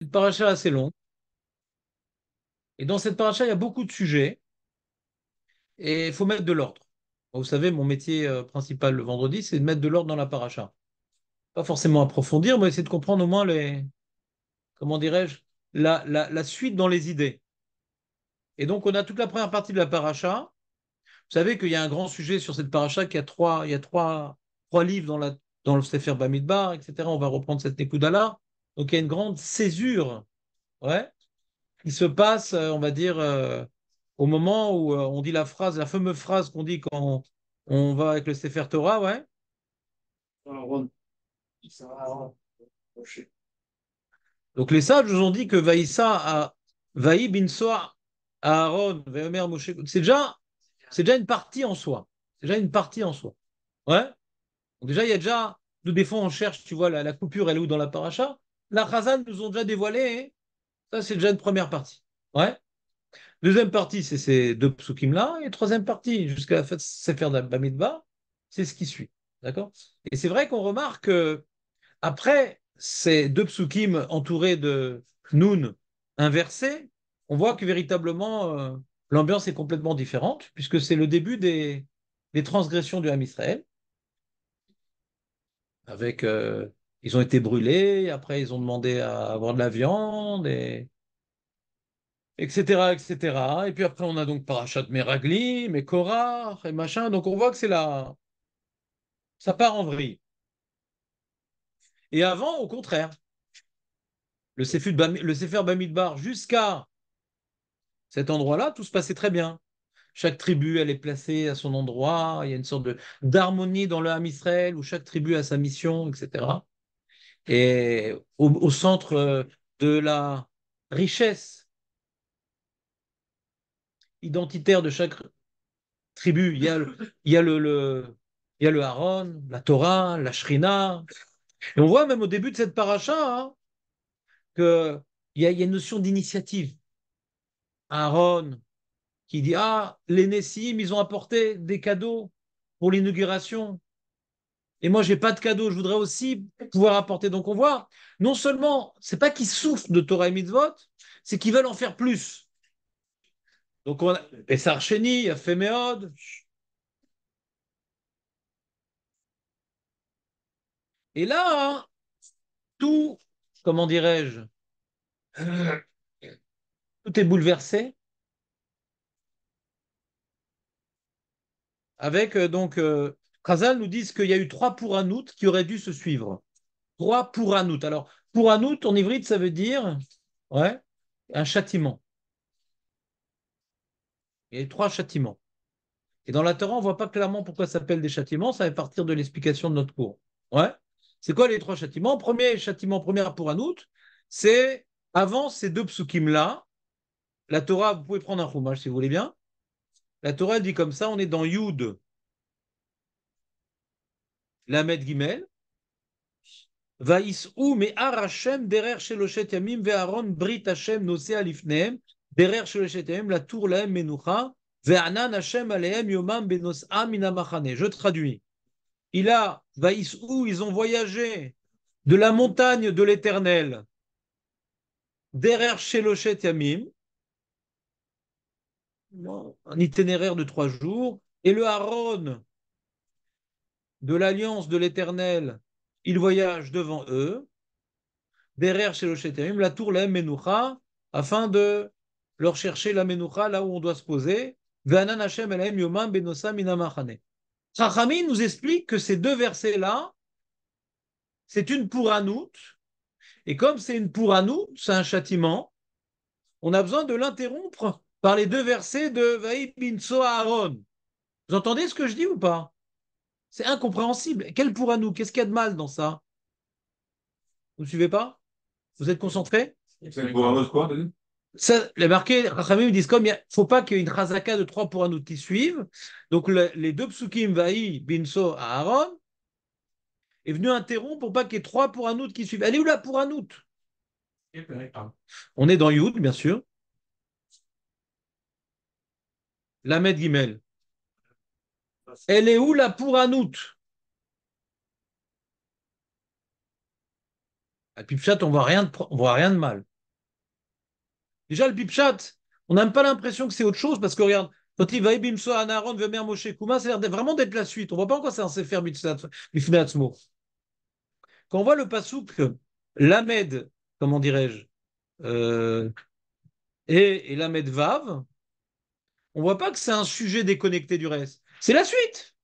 une paracha assez longue. Et dans cette paracha, il y a beaucoup de sujets. Et il faut mettre de l'ordre. Vous savez, mon métier euh, principal le vendredi, c'est de mettre de l'ordre dans la paracha. Pas forcément approfondir, mais essayer de comprendre au moins les. Comment dirais-je la, suite dans les idées. Et donc, on a toute la première partie de la paracha. Vous savez qu'il y a un grand sujet sur cette paracha, qu'il y a trois, il y a trois, trois livres dans, la, dans le Sefer Bamidbar, etc. On va reprendre cette nekudala donc il y a une grande césure ouais, qui se passe, euh, on va dire, euh, au moment où euh, on dit la phrase, la fameuse phrase qu'on dit quand on, va avec le Sefer Torah, ouais. Donc les sages nous ont dit que Vaïsa a Vaï à Aaron, Moshe. C'est déjà, déjà une partie en soi. C'est déjà une partie en soi. Ouais. déjà, il y a déjà, nous des fois on cherche, tu vois, la, coupure, elle est où dans la paracha la Khazan nous ont déjà dévoilé. Hein. Ça, c'est déjà une première partie. Ouais. Deuxième partie, c'est ces deux psukim-là. Et troisième partie, jusqu'à la fête de Sefer c'est ce qui suit. D'accord Et c'est vrai qu'on remarque qu'après après ces deux psukim entourés de Nun inversé, on voit que véritablement, euh, l'ambiance est complètement différente, puisque c'est le début des, des transgressions du Ham Israël, avec euh, ils ont été brûlés, après ils ont demandé à avoir de la viande, et... etc., etc. Et puis après on a donc Parachat Meragli, Korah et machin, donc on voit que c'est là, ça part en vrille. Et avant, au contraire, le Sefer Bamidbar jusqu'à cet endroit-là, tout se passait très bien. Chaque tribu, elle est placée à son endroit, il y a une sorte d'harmonie dans le Ham Israël où chaque tribu a sa mission, etc et au, centre euh, de la richesse identitaire de chaque tribu. Il y a, le, Aaron, la Torah, la Shrina. Et on voit même au début de cette paracha hein, qu'il y, y, a une notion d'initiative. Aaron qui dit Ah, les Nessim, ils ont apporté des cadeaux pour l'inauguration et moi j'ai pas de cadeau, je voudrais aussi pouvoir apporter. Donc on voit, non seulement c'est pas qu'ils souffrent de Torah et mitzvot, c'est qu'ils veulent en faire plus. Donc on a fait Et là, hein, tout, comment dirais-je, tout est bouleversé. Avec euh, donc euh, Chazal nous disent qu'il y a eu trois pour Anout qui auraient dû se suivre. Trois pour Anout. Alors, pour Pouranout, en ivrite, ça veut dire un châtiment. Il y a trois châtiments. Et dans la Torah, on ne voit pas clairement pourquoi ça s'appelle des châtiments. Ça va partir de l'explication de notre cours. Ouais. C'est quoi les trois châtiments Premier châtiment, première Anout, c'est avant ces deux psukim-là, la Torah, vous pouvez prendre un roumage si vous voulez bien. La Torah dit comme ça, on est dans Yud Lamed Gimel. Vaïsou me'ar Hashem derer sheloshet yamim ve'aron brit Hashem nosea lifnehem derer sheloshet yamim la tour lahem menucha ve'anan Hashem alehem yomam benos'a minamachane. Je traduis. Il a, Vaïsou, ils ont voyagé de la montagne de l'Éternel derer sheloshet yamim un itinéraire de trois jours, et le Haron de l'alliance de l'Éternel, ils voyagent devant eux, derrière chez le la tour la afin de leur chercher la là où on doit se poser. Chachami nous explique que ces deux versets-là, c'est une pouranout et comme c'est une pour c'est un châtiment, on a besoin de l'interrompre par les deux versets de Vaïb Vous entendez ce que je dis ou pas c'est incompréhensible. Quel pourra nous Qu'est-ce qu'il y a de mal dans ça Vous ne suivez pas Vous êtes concentré C'est pour un quoi ça, les marqués, Rachamim disent comme il ne faut pas qu'il y ait une chazaka de trois pour un autre qui suivent. Donc les deux psukim vaï binso à Aaron est venu interrompre pour pas qu'il y ait trois pour un autre qui suivent. Elle est où là pour un autre On est dans Youd, bien sûr. Lamed Guimel. Elle est où la Pouranout Le Pipchat, on voit rien de, voit rien de mal. Déjà, le Pipchat, on n'a même pas l'impression que c'est autre chose parce que regarde, quand il va Anaron, Vemer Moshe Kuma, ça a l'air vraiment d'être la suite. On ne voit pas encore c'est un Sefer Quand on voit le Pasouk, l'Amed, comment dirais-je, euh, et, et l'Amed Vav, on ne voit pas que c'est un sujet déconnecté du reste. C'est la suite.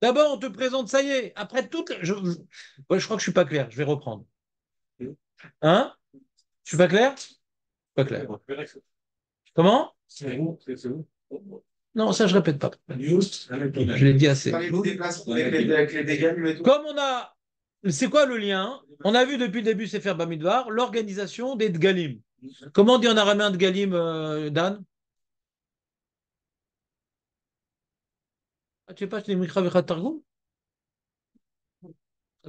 D'abord, on te présente, ça y est. Après toute. Je, je... crois que je ne suis pas clair. Je vais reprendre. Hein Je suis pas clair Pas clair. Comment C'est Non, ça, je répète pas. Je l'ai dit assez. Comme on a. C'est quoi le lien On a vu depuis le début, c'est faire Bamidvar, l'organisation des Dgalim. Comment on dit en araméen Dgalim, euh, Dan Ah, tu sais pas, tu Mikra Targum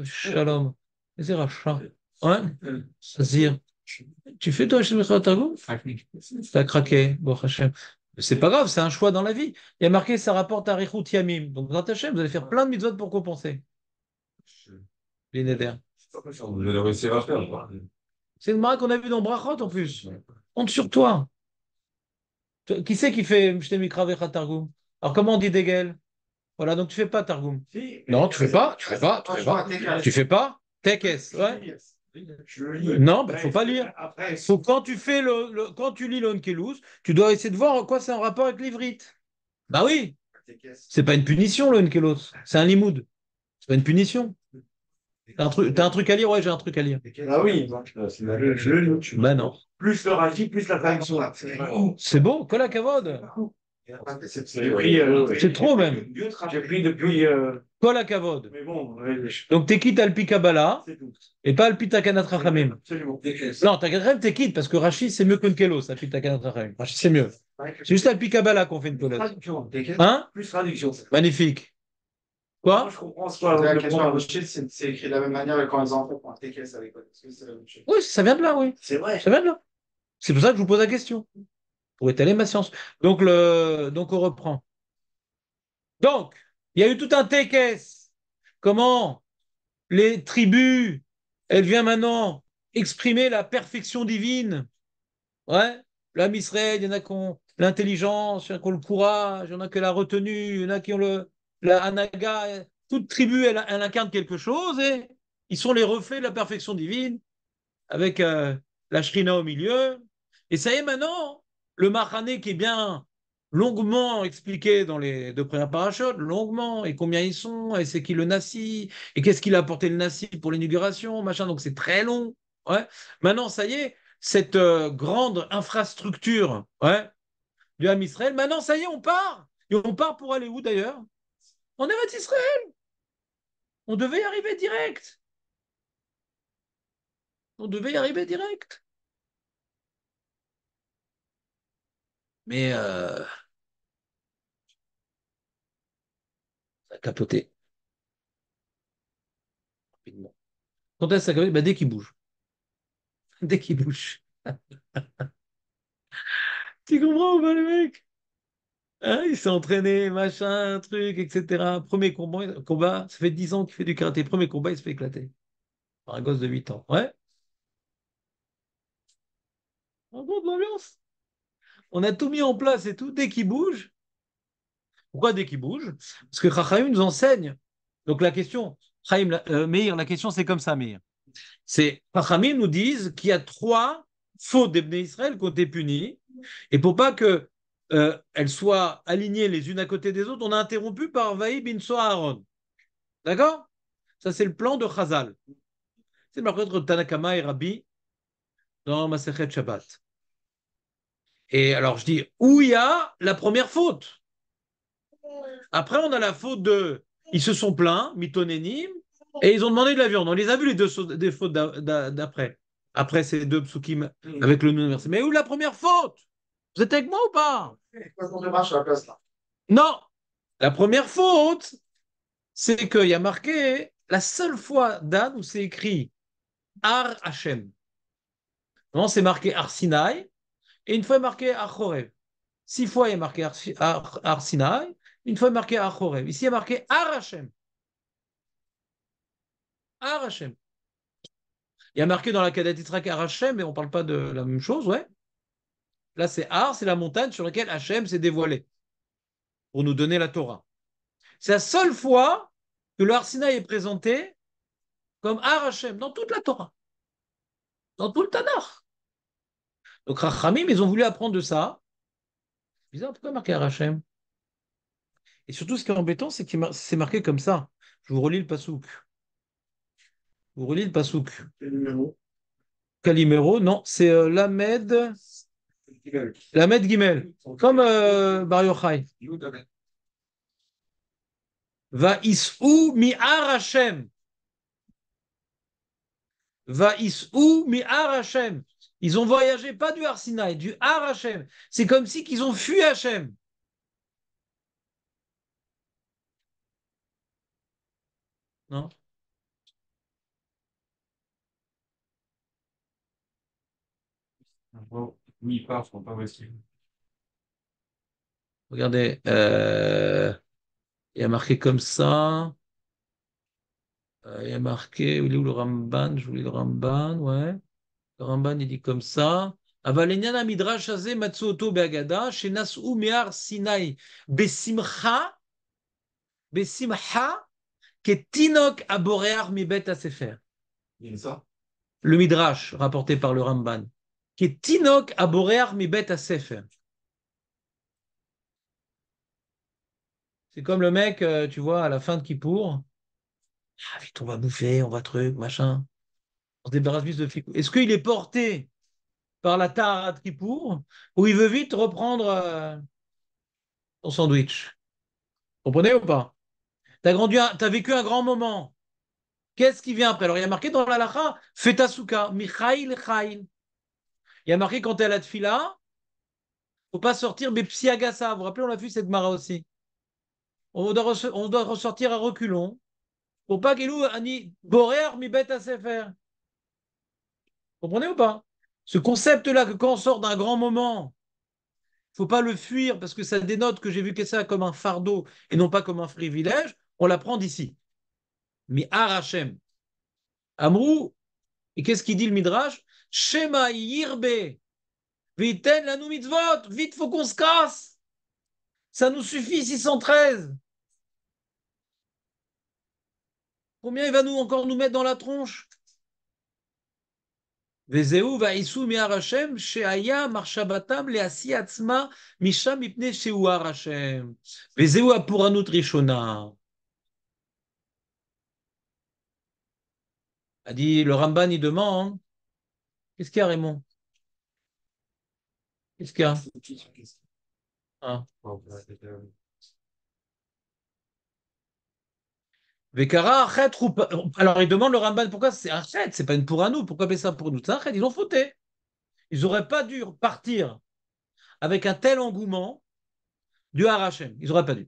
Shalom. C'est rachat. Ouais cest tu fais toi chez Mikra Targum T'as craqué, bon C'est pas grave, c'est un choix dans la vie. Il y a marqué, ça rapporte à Rechut Yamim. Donc, dans ta chaîne, vous allez faire plein de mitzvot pour compenser. L'inéder. Vous allez réussir à faire. C'est une marque qu'on a vu dans Brachot en plus. Honte sur toi. Qui c'est qui fait Mshtemikra Targum Alors, comment on dit Degel voilà, donc tu fais pas Targum. Non, tu fais pas, tu fais pas, tu ah, fais pas. Tu fais pas Tekes, ouais. Euh, non, il bah, ne faut pas lire. quand, tu fais le, quand tu lis l'Onkelos, tu dois essayer de voir en quoi c'est en rapport avec l'ivrite. Bah oui. C'est pas une punition, l'Onkelos. C'est un limoud. C'est pas une punition. T'as un, truc, as un truc à lire Ouais, j'ai un truc à lire. Ah oui, c'est le lis, bah non. Plus le plus la correction. C'est beau, cavode euh, c'est trop même. J'ai pris depuis. cola Akavod. Mais bon, Donc t'es quitte Alpi Kabbalah et pas Alpi Takanat Rachamim. Absolument. Non, Takanat t'es quitte parce que Rachid c'est mieux que Nkelos, Alpi Takanat c'est mieux. C'est juste Alpi qu'on fait une colonne. Hein Plus traduction. Magnifique. Quoi je comprends ce que la question à Rachid, c'est écrit de la même manière quand les enfants font un TKS avec quoi. Oui, ça vient de là, oui. C'est vrai. Ça vient de là. C'est pour ça que je vous pose la question pour étaler ma science. Donc, le, donc on reprend. Donc, il y a eu tout un TKS. Comment les tribus, elles viennent maintenant exprimer la perfection divine. Ouais, l'âme Israël, il y en a qui ont l'intelligence, il y en a qui ont le courage, il y en a qui ont la retenue, il y en a qui ont le, la anaga. Toute tribu, elle, incarne quelque chose et ils sont les reflets de la perfection divine avec euh, la shrina au milieu. Et ça y est, maintenant, le Mahané qui est bien longuement expliqué dans les deux premières parachutes, longuement, et combien ils sont, et c'est qui le Nassi, et qu'est-ce qu'il a apporté le Nassi pour l'inauguration, machin, donc c'est très long. Ouais. Maintenant, ça y est, cette euh, grande infrastructure ouais, du Ham Israël, maintenant, ça y est, on part. Et on part pour aller où d'ailleurs On est à Israël. On devait y arriver direct. On devait y arriver direct. Mais euh, a capoté. Rapidement. Quand est-ce que ça bah, Dès qu'il bouge. Dès qu'il bouge. tu comprends pas le mec hein, Il s'est entraîné, machin, truc, etc. Premier combat, combat ça fait 10 ans qu'il fait du karaté. Premier combat, il se fait éclater. Par un gosse de 8 ans. Ouais. bon de l'ambiance on a tout mis en place et tout, dès qu'il bouge, pourquoi dès qu'il bouge Parce que Chachaim nous enseigne. Donc la question, Chaim, euh, Meir, la question c'est comme ça, Meir. C'est, Chachamim nous disent qu'il y a trois fautes d'Ebné Israël qui ont été punies, et pour pas que euh, soient alignées les unes à côté des autres, on a interrompu par Vaï bin Soharon. D'accord Ça, c'est le plan de Chazal. C'est le marqueur de Tanakama et Rabbi dans Masechet Shabbat. Et alors je dis, où il y a la première faute Après, on a la faute de, ils se sont plaints, mitonénim, et ils ont demandé de la viande. On les a vus les deux des fautes d'après. Après ces deux psukim avec le nom verset. Mais où la première faute Vous êtes avec moi ou pas Non La première faute, c'est qu'il y a marqué la seule fois Dan où c'est écrit Ar Hashem. Non, c'est marqué Ar Sinai. Et une fois marqué Archorev. Six fois il est marqué Arsinaï, une fois marqué Achorev. Ici il est marqué Arachem. Arachem. Il y a marqué dans la Kadat Itraq Arachem, mais on ne parle pas de la même chose, ouais. Là, c'est Ar, c'est la montagne sur laquelle Hachem s'est dévoilé pour nous donner la Torah. C'est la seule fois que le Arsinaï est présenté comme Arachem dans toute la Torah, dans tout le Tanakh. Donc Rachamim, ils ont voulu apprendre de ça. Bizarre, pourquoi marquer Rachem Et surtout, ce qui est embêtant, c'est que c'est marqué comme ça. Je vous relis le pasouk. Vous relis le pasouk. Calimero. non, c'est euh, Lamed. Gimel. Lamed Gimel. Comme euh, Bar Va isou mi Hashem. Va isou mi arachem ils ont voyagé pas du Arsinaï, du Har Hachem. C'est comme si qu'ils ont fui Hachem. Non Oui, pas possible. Regardez, euh, il y a marqué comme ça. Euh, il y a marqué, il est où le Ramban Je voulais le Ramban, ouais. Le Ramban, il dit comme ça. Avaleniana midrash azé matsuoto beagada, shenas umear sinai, besimcha, besimcha, ketinok aborear mibet asefer. Il Le midrash, rapporté par le Ramban. Ketinok aborear mibet asefer. C'est comme le mec, euh, tu vois, à la fin de Kippour. Ah, vite, on va bouffer, on va truc, machin de Est-ce qu'il est porté par la à Tripour ou il veut vite reprendre euh, son sandwich Vous comprenez ou pas Tu as, vécu un grand moment. Qu'est-ce qui vient après Alors, il y a marqué dans l'alaha, Fetasuka, Michail Khail. Il y a marqué quand tu es à la tfila, faut pas sortir Bepsiagasa. Vous vous rappelez, on l'a vu cette Mara aussi. On doit, ressortir à reculons pour pas qu'il ou Ani Borer mi bête à faire comprenez ou pas Ce concept-là que quand on sort d'un grand moment, il ne faut pas le fuir parce que ça dénote que j'ai vu que ça comme un fardeau et non pas comme un privilège, on l'apprend d'ici. Mais Arachem, ah, Amrou, et qu'est-ce qu'il dit le Midrash Shema Yirbe, Viten la mitzvot, vite faut qu'on se casse. Ça nous suffit 613. Combien il va nous encore nous mettre dans la tronche Vézeu va issou mi arachem, cheaia, marcha bata, lea si atzma, misha mi shehu arashem arachem. Vézeu a pour A dit le Ramban, y demande. Qu'est-ce qu'il y a, Raymond? Qu'est-ce qu'il y a? Alors il demande le Ramban pourquoi c'est un Ce c'est pas une pour pourquoi appeler ça pour nous C'est ils ont fauté. Ils n'auraient pas dû partir avec un tel engouement du Harachem. Ils n'auraient pas dû.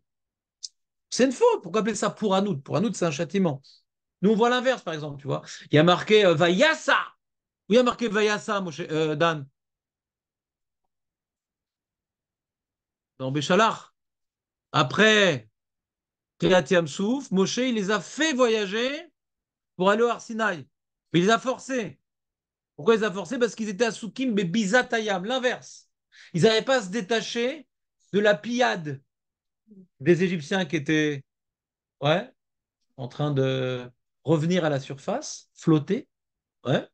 C'est une faute. Pourquoi appeler ça pour Anout Pour Anout, c'est un châtiment. Nous, on voit l'inverse, par exemple, tu vois. Il y a marqué euh, Vayasa. Où il y a marqué Vayasa, euh, Dan Dans Béchalar. Après Kriyat Souf, Moshe, il les a fait voyager pour aller au Arsinaï. Il les a forcés. Pourquoi ils les a forcés Parce qu'ils étaient à Soukim, mais Bizatayam, l'inverse. Ils n'avaient pas à se détacher de la pillade des Égyptiens qui étaient ouais, en train de revenir à la surface, flotter. Ouais.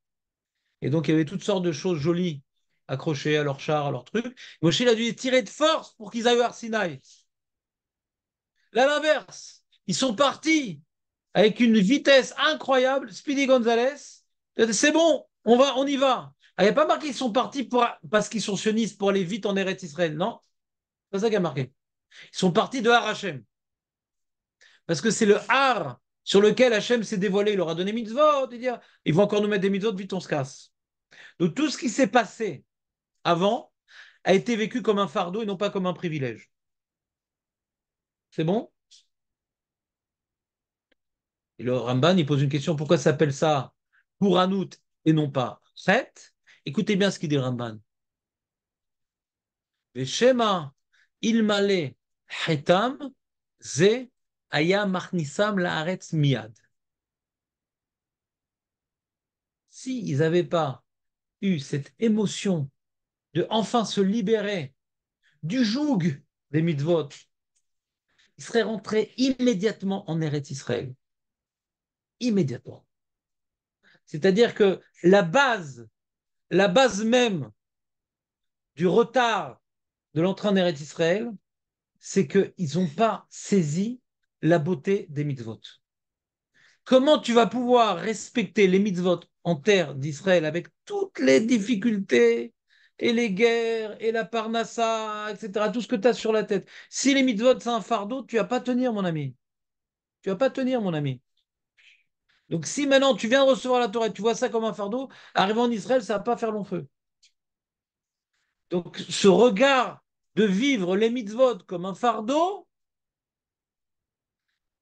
Et donc, il y avait toutes sortes de choses jolies accrochées à leur char, à leur truc. Moshe, il a dû les tirer de force pour qu'ils aillent au Arsinaï. Là, l'inverse, ils sont partis avec une vitesse incroyable. Speedy Gonzalez, c'est bon, on va, on y va. Ah, il n'y a pas marqué qu'ils sont partis pour, parce qu'ils sont sionistes pour aller vite en Eretz Israël, non C'est pas ça qui a marqué. Ils sont partis de Har Hachem. Parce que c'est le Har sur lequel Hachem s'est dévoilé. Il leur a donné mitzvot. Il dit, ah, ils vont encore nous mettre des mitzvot, vite on se casse. Donc tout ce qui s'est passé avant a été vécu comme un fardeau et non pas comme un privilège. C'est bon Et le Ramban, il pose une question pourquoi s'appelle ça Anout et non pas Chet Écoutez bien ce qu'il dit le Ramban. Le il Ze, Aya, Miad. S'ils n'avaient pas eu cette émotion de enfin se libérer du joug des mitzvot il serait rentré immédiatement en Eretz Israël. Immédiatement. C'est-à-dire que la base, la base même du retard de l'entrée en Eretz Israël, c'est qu'ils n'ont pas saisi la beauté des mitzvot. Comment tu vas pouvoir respecter les mitzvot en terre d'Israël avec toutes les difficultés et les guerres, et la parnassa, etc., tout ce que tu as sur la tête. Si les mitzvot, c'est un fardeau, tu vas pas tenir, mon ami. Tu vas pas tenir, mon ami. Donc si maintenant tu viens de recevoir la Torah et tu vois ça comme un fardeau, arriver en Israël, ça va pas faire long feu. Donc ce regard de vivre les mitzvot comme un fardeau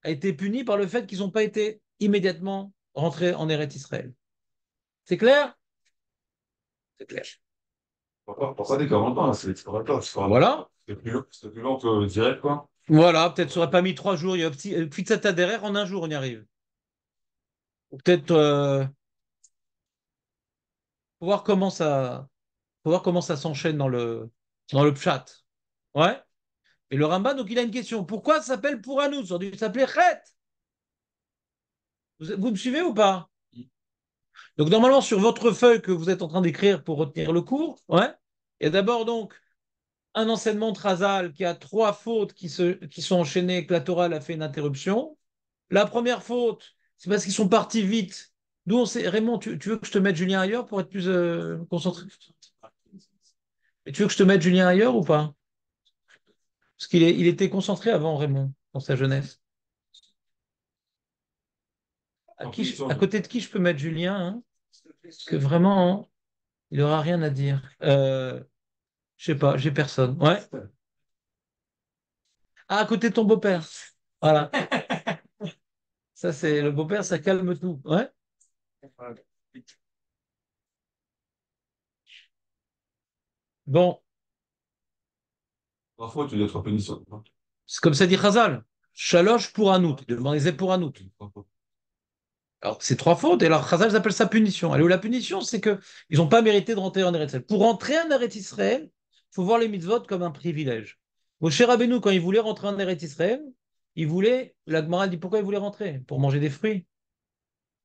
a été puni par le fait qu'ils n'ont pas été immédiatement rentrés en Eretz Israël. C'est clair C'est clair. Pourquoi, des 40 ans hein, C'est Voilà. c'est plus, long que euh, direct, quoi. Voilà, peut-être ça aurait pas mis trois jours. Il y a petit, euh, pizza derrière en un jour, on y arrive. Peut-être. Euh... voir comment ça. comment ça s'enchaîne dans le dans le chat. Ouais. Et le Ramba, donc il a une question. Pourquoi ça s'appelle Pouranous Ça aurait dû s'appeler Chet. Vous, vous me suivez ou pas donc normalement, sur votre feuille que vous êtes en train d'écrire pour retenir le cours, ouais, il y a d'abord donc un enseignement trasal qui a trois fautes qui, sont enchaînées, que la Torah a fait une interruption. La première faute, c'est parce qu'ils sont partis vite. D'où on sait, Raymond, tu, veux que je te mette Julien ailleurs pour être plus euh, concentré tu veux que je te mette Julien ailleurs ou pas Parce qu'il il était concentré avant, Raymond, dans sa jeunesse. À, côté de qui je peux mettre Julien hein? que vraiment, il aura rien à dire. Je euh, je sais pas, j'ai personne. Ah, à côté de ton beau-père. Voilà. ça, c'est le beau-père, ça calme tout. Ouais. Bon. Parfois, tu dois être C'est comme ça dit Chazal. Chaloche pour Anout. Il demandait pour Anout. Alors, c'est trois fautes, et alors Khazal appelle ça punition. la punition, c'est qu'ils n'ont pas mérité de rentrer en Eretz Israël. Pour rentrer en Eretz Israël, il faut voir les mitzvot comme un privilège. Moshe Rabbeinu, quand il voulait rentrer en Eretz Israël, il voulait, la dit pourquoi il voulait rentrer Pour manger des fruits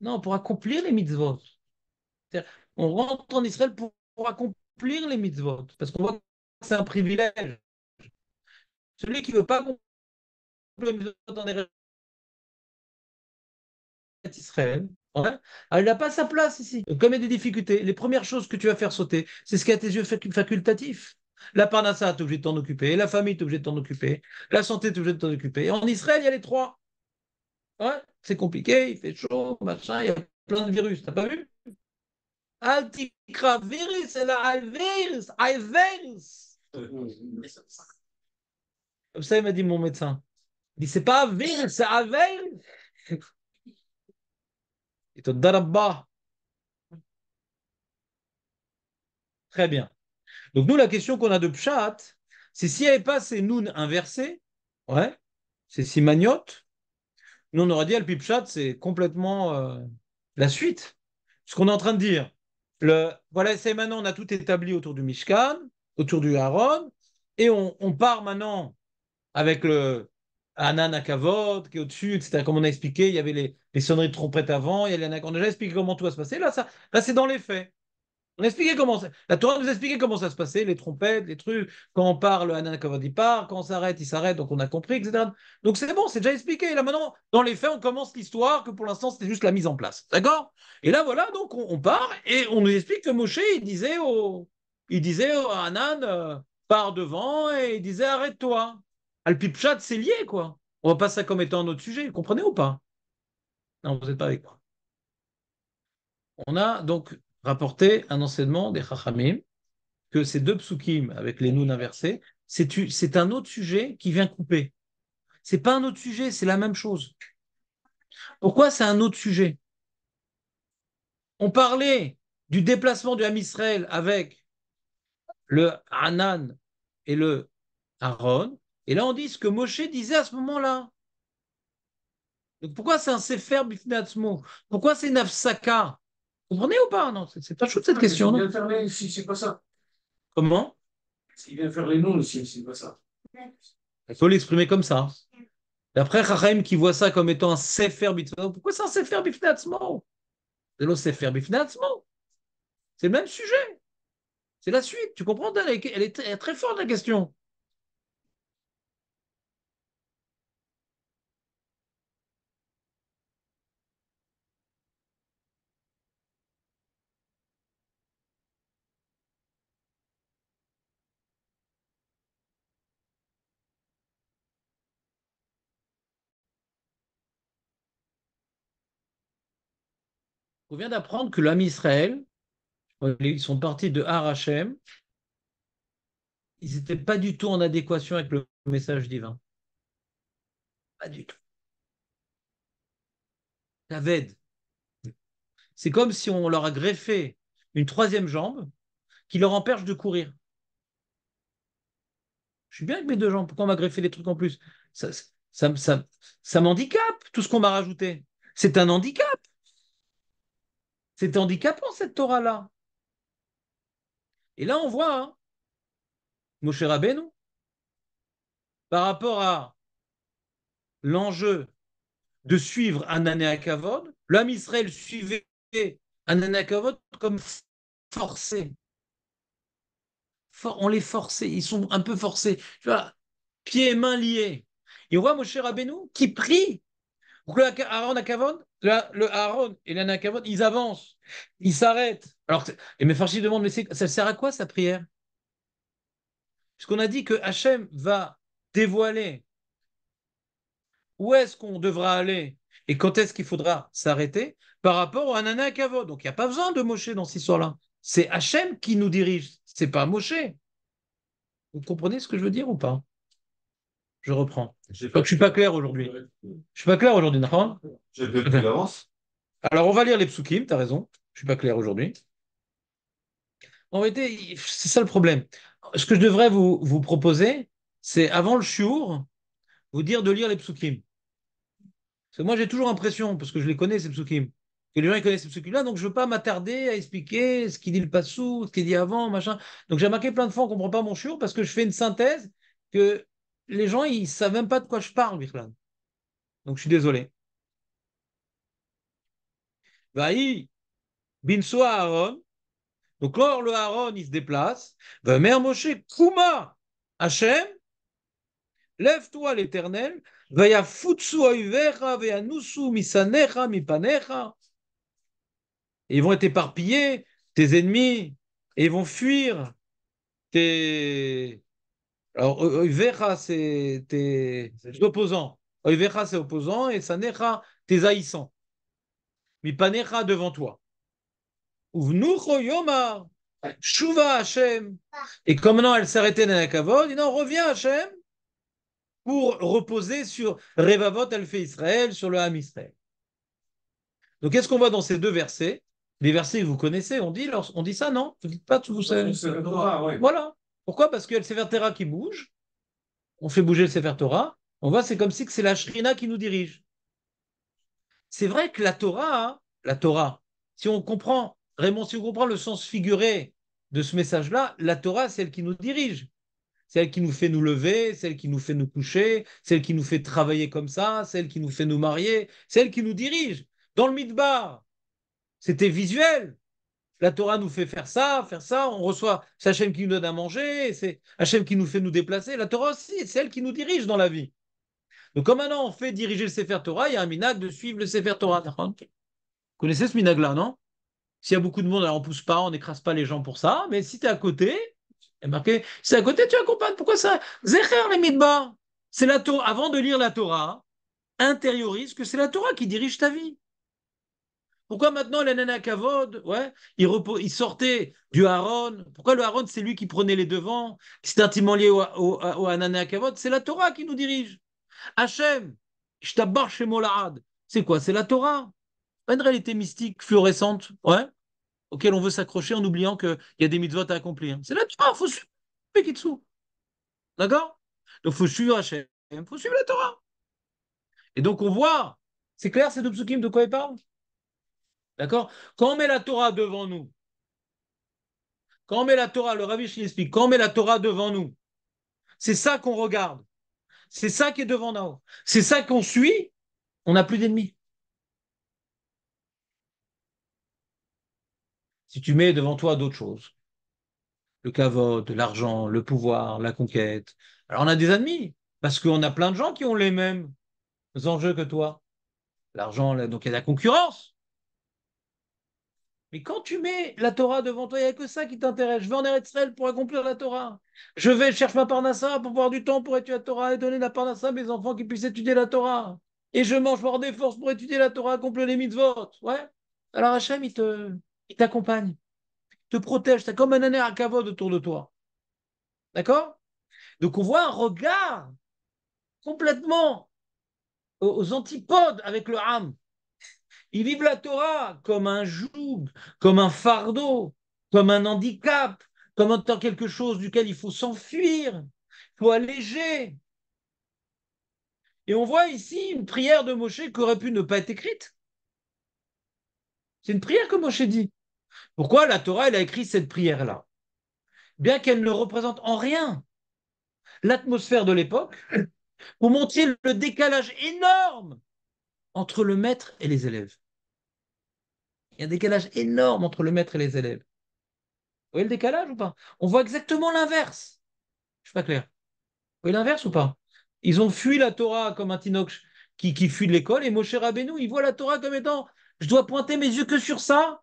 Non, pour accomplir les mitzvot. On rentre en Israël pour, accomplir les mitzvot, parce qu'on voit que c'est un privilège. Celui qui ne veut pas accomplir les mitzvot en Eretz Israël, elle n'a pas sa place ici. Comme il y a des difficultés, les premières choses que tu vas faire sauter, c'est ce qui a tes yeux facultatifs. La parnassa, tu es obligé de t'en occuper. La famille, tu es obligé de t'en occuper. La santé, tu es obligé de t'en occuper. en Israël, il y a les trois. c'est compliqué, il fait chaud, machin, il y a plein de virus. T'as pas vu Altikra virus, la la virus, virus. Comme ça, il m'a dit mon médecin. Il dit, c'est pas virus, c'est virus. Très bien. Donc nous, la question qu'on a de Pshat, c'est si elle passe et ces inversé, ouais, c'est si magnote, nous on aurait dit Alpi Pshat, c'est complètement euh, la suite. Ce qu'on est en train de dire, le, voilà, c'est maintenant on a tout établi autour du Mishkan, autour du Aaron, et on, part maintenant avec le Anan Akavod qui est au-dessus, etc. Comme on a expliqué, il y avait les, les sonneries de trompette avant, il y a les On a déjà expliqué comment tout va se passer. Là, ça, là c'est dans les faits. On a comment ça... La Torah nous a comment ça se passait, les trompettes, les trucs. Quand on parle, quand il part. Quand on s'arrête, il s'arrête. Donc on a compris, etc. Donc c'est bon, c'est déjà expliqué. Là maintenant, dans les faits, on commence l'histoire que pour l'instant, c'était juste la mise en place. D'accord Et là, voilà, donc on, part et on nous explique que Moshe, il disait au, il disait au Anan, euh, pars devant et il disait arrête-toi. Alpipchat, c'est lié, quoi. On va pas ça comme étant un autre sujet. Vous comprenez ou pas non, vous n'êtes pas avec moi. On a donc rapporté un enseignement des Chachamim que ces deux psukim avec les nouns inversés, c'est un autre sujet qui vient couper. C'est pas un autre sujet, c'est la même chose. Pourquoi c'est un autre sujet On parlait du déplacement du Ham Israël avec le Hanan et le Aaron, et là on dit ce que Moshe disait à ce moment-là pourquoi c'est un Sefer Bifnatsmo Pourquoi c'est Nafsaka Vous comprenez ou pas Non, c'est pas chaud cette ah, question. Il vient faire les si c'est pas ça. Comment Il vient faire les noms aussi, c'est pas ça. Il faut l'exprimer comme ça. D'après Rahim qui voit ça comme étant un Sefer Bifnatsmo, pourquoi c'est un Sefer Bifnatsmo C'est le C'est le même sujet. C'est la suite. Tu comprends, elle est très forte la question. On vient d'apprendre que l'âme Israël, ils sont partis de Har Hashem, ils n'étaient pas du tout en adéquation avec le message divin. Pas du tout. ved. C'est comme si on leur a greffé une troisième jambe qui leur empêche de courir. Je suis bien avec mes deux jambes. Pourquoi on m'a greffé des trucs en plus ça, ça, ça, ça m'handicape, tout ce qu'on m'a rajouté. C'est un handicap. C'est handicapant cette Torah-là. Et là, on voit hein, Moshe Rabbeinu par rapport à l'enjeu de suivre Anané Kavod. L'homme Israël suivait Anané Kavod comme forcé. on les forçait, ils sont un peu forcés. Tu vois, pieds et mains liés. Et on voit Moshe Rabbeinu qui prie donc le Aaron le Aaron et ils avancent, ils s'arrêtent. Alors, et mes farchis demandent, mais ça sert à quoi sa prière qu'on a dit que Hachem va dévoiler où est-ce qu'on devra aller et quand est-ce qu'il faudra s'arrêter par rapport à Anana Kavod. Donc, il n'y a pas besoin de Moshe dans cette histoire-là. C'est Hachem qui nous dirige, c'est pas Moshe. Vous comprenez ce que je veux dire ou pas je reprends. Je ne suis pas clair aujourd'hui. Je ne suis pas clair aujourd'hui, Nahon. J'ai d'avance. Alors, on va lire les psukim, tu as raison. Je suis pas clair aujourd'hui. En réalité, c'est ça le problème. Ce que je devrais vous, proposer, c'est avant le shiur, vous dire de lire les psukim. Parce que moi, j'ai toujours l'impression, parce que je les connais, ces psukim, que les gens ils connaissent ces psukim-là, donc je ne veux pas m'attarder à expliquer ce qu'il dit le passou, ce qu'il dit avant, machin. Donc, j'ai marqué plein de fois, qu'on ne comprend pas mon shiur parce que je fais une synthèse que les gens, ils ne savent même pas de quoi je parle, Birlan. Donc, je suis désolé. Vaï, Binso Aaron. Donc, or, le Aaron, il se déplace. Va Mère Moshe, kuma Hachem, lève-toi l'éternel. Vaya Futsu va Vaya Nusu Misanecha, Mipanecha. ils vont être éparpillés, tes ennemis, et ils vont fuir tes, alors, Oivecha, c'est tes opposants. Oivecha, c'est opposant, et Sanecha, tes haïssants. panecha devant toi. Uvnucho Yomar, Shuva Hashem. Et comme maintenant elle s'arrêtait dans la cavode, dit non, reviens Hashem pour reposer sur Revavot, elle fait Israël, sur le Ham Israël. Donc, qu'est-ce qu'on voit dans ces deux versets Les versets que vous connaissez, on dit, on dit ça, non Vous ne dites pas tout savez. Voilà. Pourquoi Parce qu'il y a le Sever Torah qui bouge, on fait bouger le Sever Torah, on voit, c'est comme si c'est la Shrina qui nous dirige. C'est vrai que la Torah, la Torah, si on comprend, Raymond, si on comprend le sens figuré de ce message-là, la Torah, c'est elle qui nous dirige. Celle qui nous fait nous lever, celle qui nous fait nous coucher, celle qui nous fait travailler comme ça, celle qui nous fait nous marier, celle qui nous dirige. Dans le Midbar, c'était visuel. La Torah nous fait faire ça, faire ça, on reçoit, c'est Hachem qui nous donne à manger, c'est Hachem qui nous fait nous déplacer. La Torah aussi, c'est elle qui nous dirige dans la vie. Donc, comme maintenant on fait diriger le Sefer Torah, il y a un minag de suivre le Sefer Torah. Ah, Vous connaissez ce minag-là, non S'il y a beaucoup de monde, alors on pousse pas, on n'écrase pas les gens pour ça, mais si tu es à côté, et marqué, es à côté, tu accompagnes. Pourquoi ça Zecher les midbar. C'est la Torah. Avant de lire la Torah, intériorise que c'est la Torah qui dirige ta vie. Pourquoi maintenant l'Ananakavod, ouais, il, il sortait du Aaron. Pourquoi le Aaron, c'est lui qui prenait les devants C'est intimement lié au, au, C'est la Torah qui nous dirige. Hachem, Shtabar chez C'est quoi C'est la Torah. Pas une réalité mystique, fluorescente, ouais, auquel on veut s'accrocher en oubliant qu'il y a des mitzvot à accomplir. C'est la Torah, il faut suivre D'accord Donc il faut suivre Hachem, il faut suivre la Torah. Et donc on voit, c'est clair, c'est de de quoi il parle D'accord Quand on met la Torah devant nous, quand on met la Torah, le Ravish explique, quand on met la Torah devant nous, c'est ça qu'on regarde. C'est ça qui est devant nous. C'est ça qu'on suit. On n'a plus d'ennemis. Si tu mets devant toi d'autres choses, le cavote, l'argent, le pouvoir, la conquête, alors on a des ennemis, parce qu'on a plein de gens qui ont les mêmes enjeux que toi. L'argent, donc il y a la concurrence. Mais quand tu mets la Torah devant toi, il n'y a que ça qui t'intéresse. Je vais en Eretz pour accomplir la Torah. Je vais chercher ma parnassa pour avoir du temps pour étudier la Torah et donner la parnassa à mes enfants qui puissent étudier la Torah. Et je mange pour des forces pour étudier la Torah, accomplir les mitzvot. Ouais. Alors Hachem, il te, il t'accompagne, il te protège. C'est comme un aner à cavode autour de toi. D'accord Donc on voit un regard complètement aux antipodes avec le âme. Ils vivent la Torah comme un joug, comme un fardeau, comme un handicap, comme en tant quelque chose duquel il faut s'enfuir, il faut alléger. Et on voit ici une prière de Moshe qui aurait pu ne pas être écrite. C'est une prière que Moshe dit. Pourquoi la Torah, elle a écrit cette prière-là Bien qu'elle ne représente en rien l'atmosphère de l'époque, pour montrer le décalage énorme entre le maître et les élèves. Il y a un décalage énorme entre le maître et les élèves. Vous voyez le décalage ou pas On voit exactement l'inverse. Je ne suis pas clair. Vous voyez l'inverse ou pas Ils ont fui la Torah comme un Tinoch qui, fuit de l'école et Moshe Rabbeinu, il voit la Torah comme étant je dois pointer mes yeux que sur ça.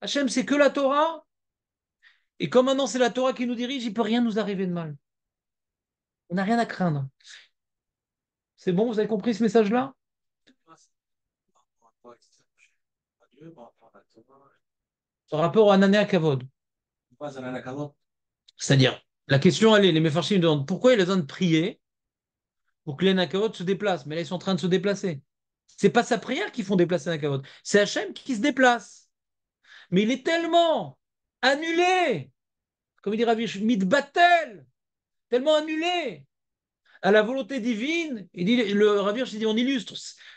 Hachem, c'est que la Torah. Et comme maintenant c'est la Torah qui nous dirige, il peut rien nous arriver de mal. On n'a rien à craindre. C'est bon, vous avez compris ce message-là Par rapport à Nané C'est-à-dire, la question, elle est, les me demandent pourquoi il a besoin de prier pour que les Nakavod se déplacent. Mais là, ils sont en train de se déplacer. C'est pas sa prière qui font déplacer Nakavod. C'est Hachem qui se déplace. Mais il est tellement annulé, comme il dit Ravi Midbattel, tellement annulé à la volonté divine. Il dit, le Ravir dit, on illustre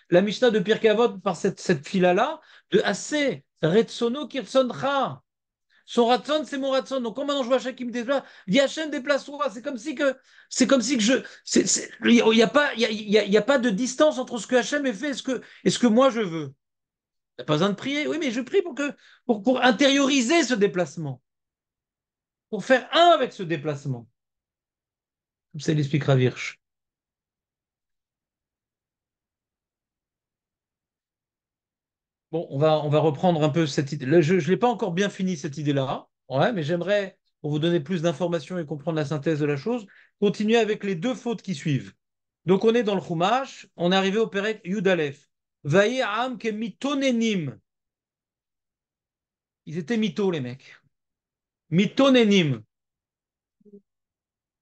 la Mishnah de Pirkavot par cette, cette fila-là, de Assez, Retsono Kirsoncha. Son ratson, c'est mon ratson. Donc, quand maintenant je vois Hachem qui me déplace, il Hachem, déplace-toi. C'est comme si que, c'est comme si que je, il n'y a pas, il y a, y a, pas de distance entre ce que Hachem est fait et ce que, est ce que moi je veux. il a pas besoin de prier. Oui, mais je prie pour que, pour, pour intérioriser ce déplacement. Pour faire un avec ce déplacement. Comme ça l'explique Virch. on va, on va reprendre un peu cette idée. je ne l'ai pas encore bien fini, cette idée-là, ouais, mais j'aimerais, pour vous donner plus d'informations et comprendre la synthèse de la chose, continuer avec les deux fautes qui suivent. Donc, on est dans le Chumash, on est arrivé au Perek Yudalef. ke mitonenim. Ils étaient mythos, les mecs. Mitonenim.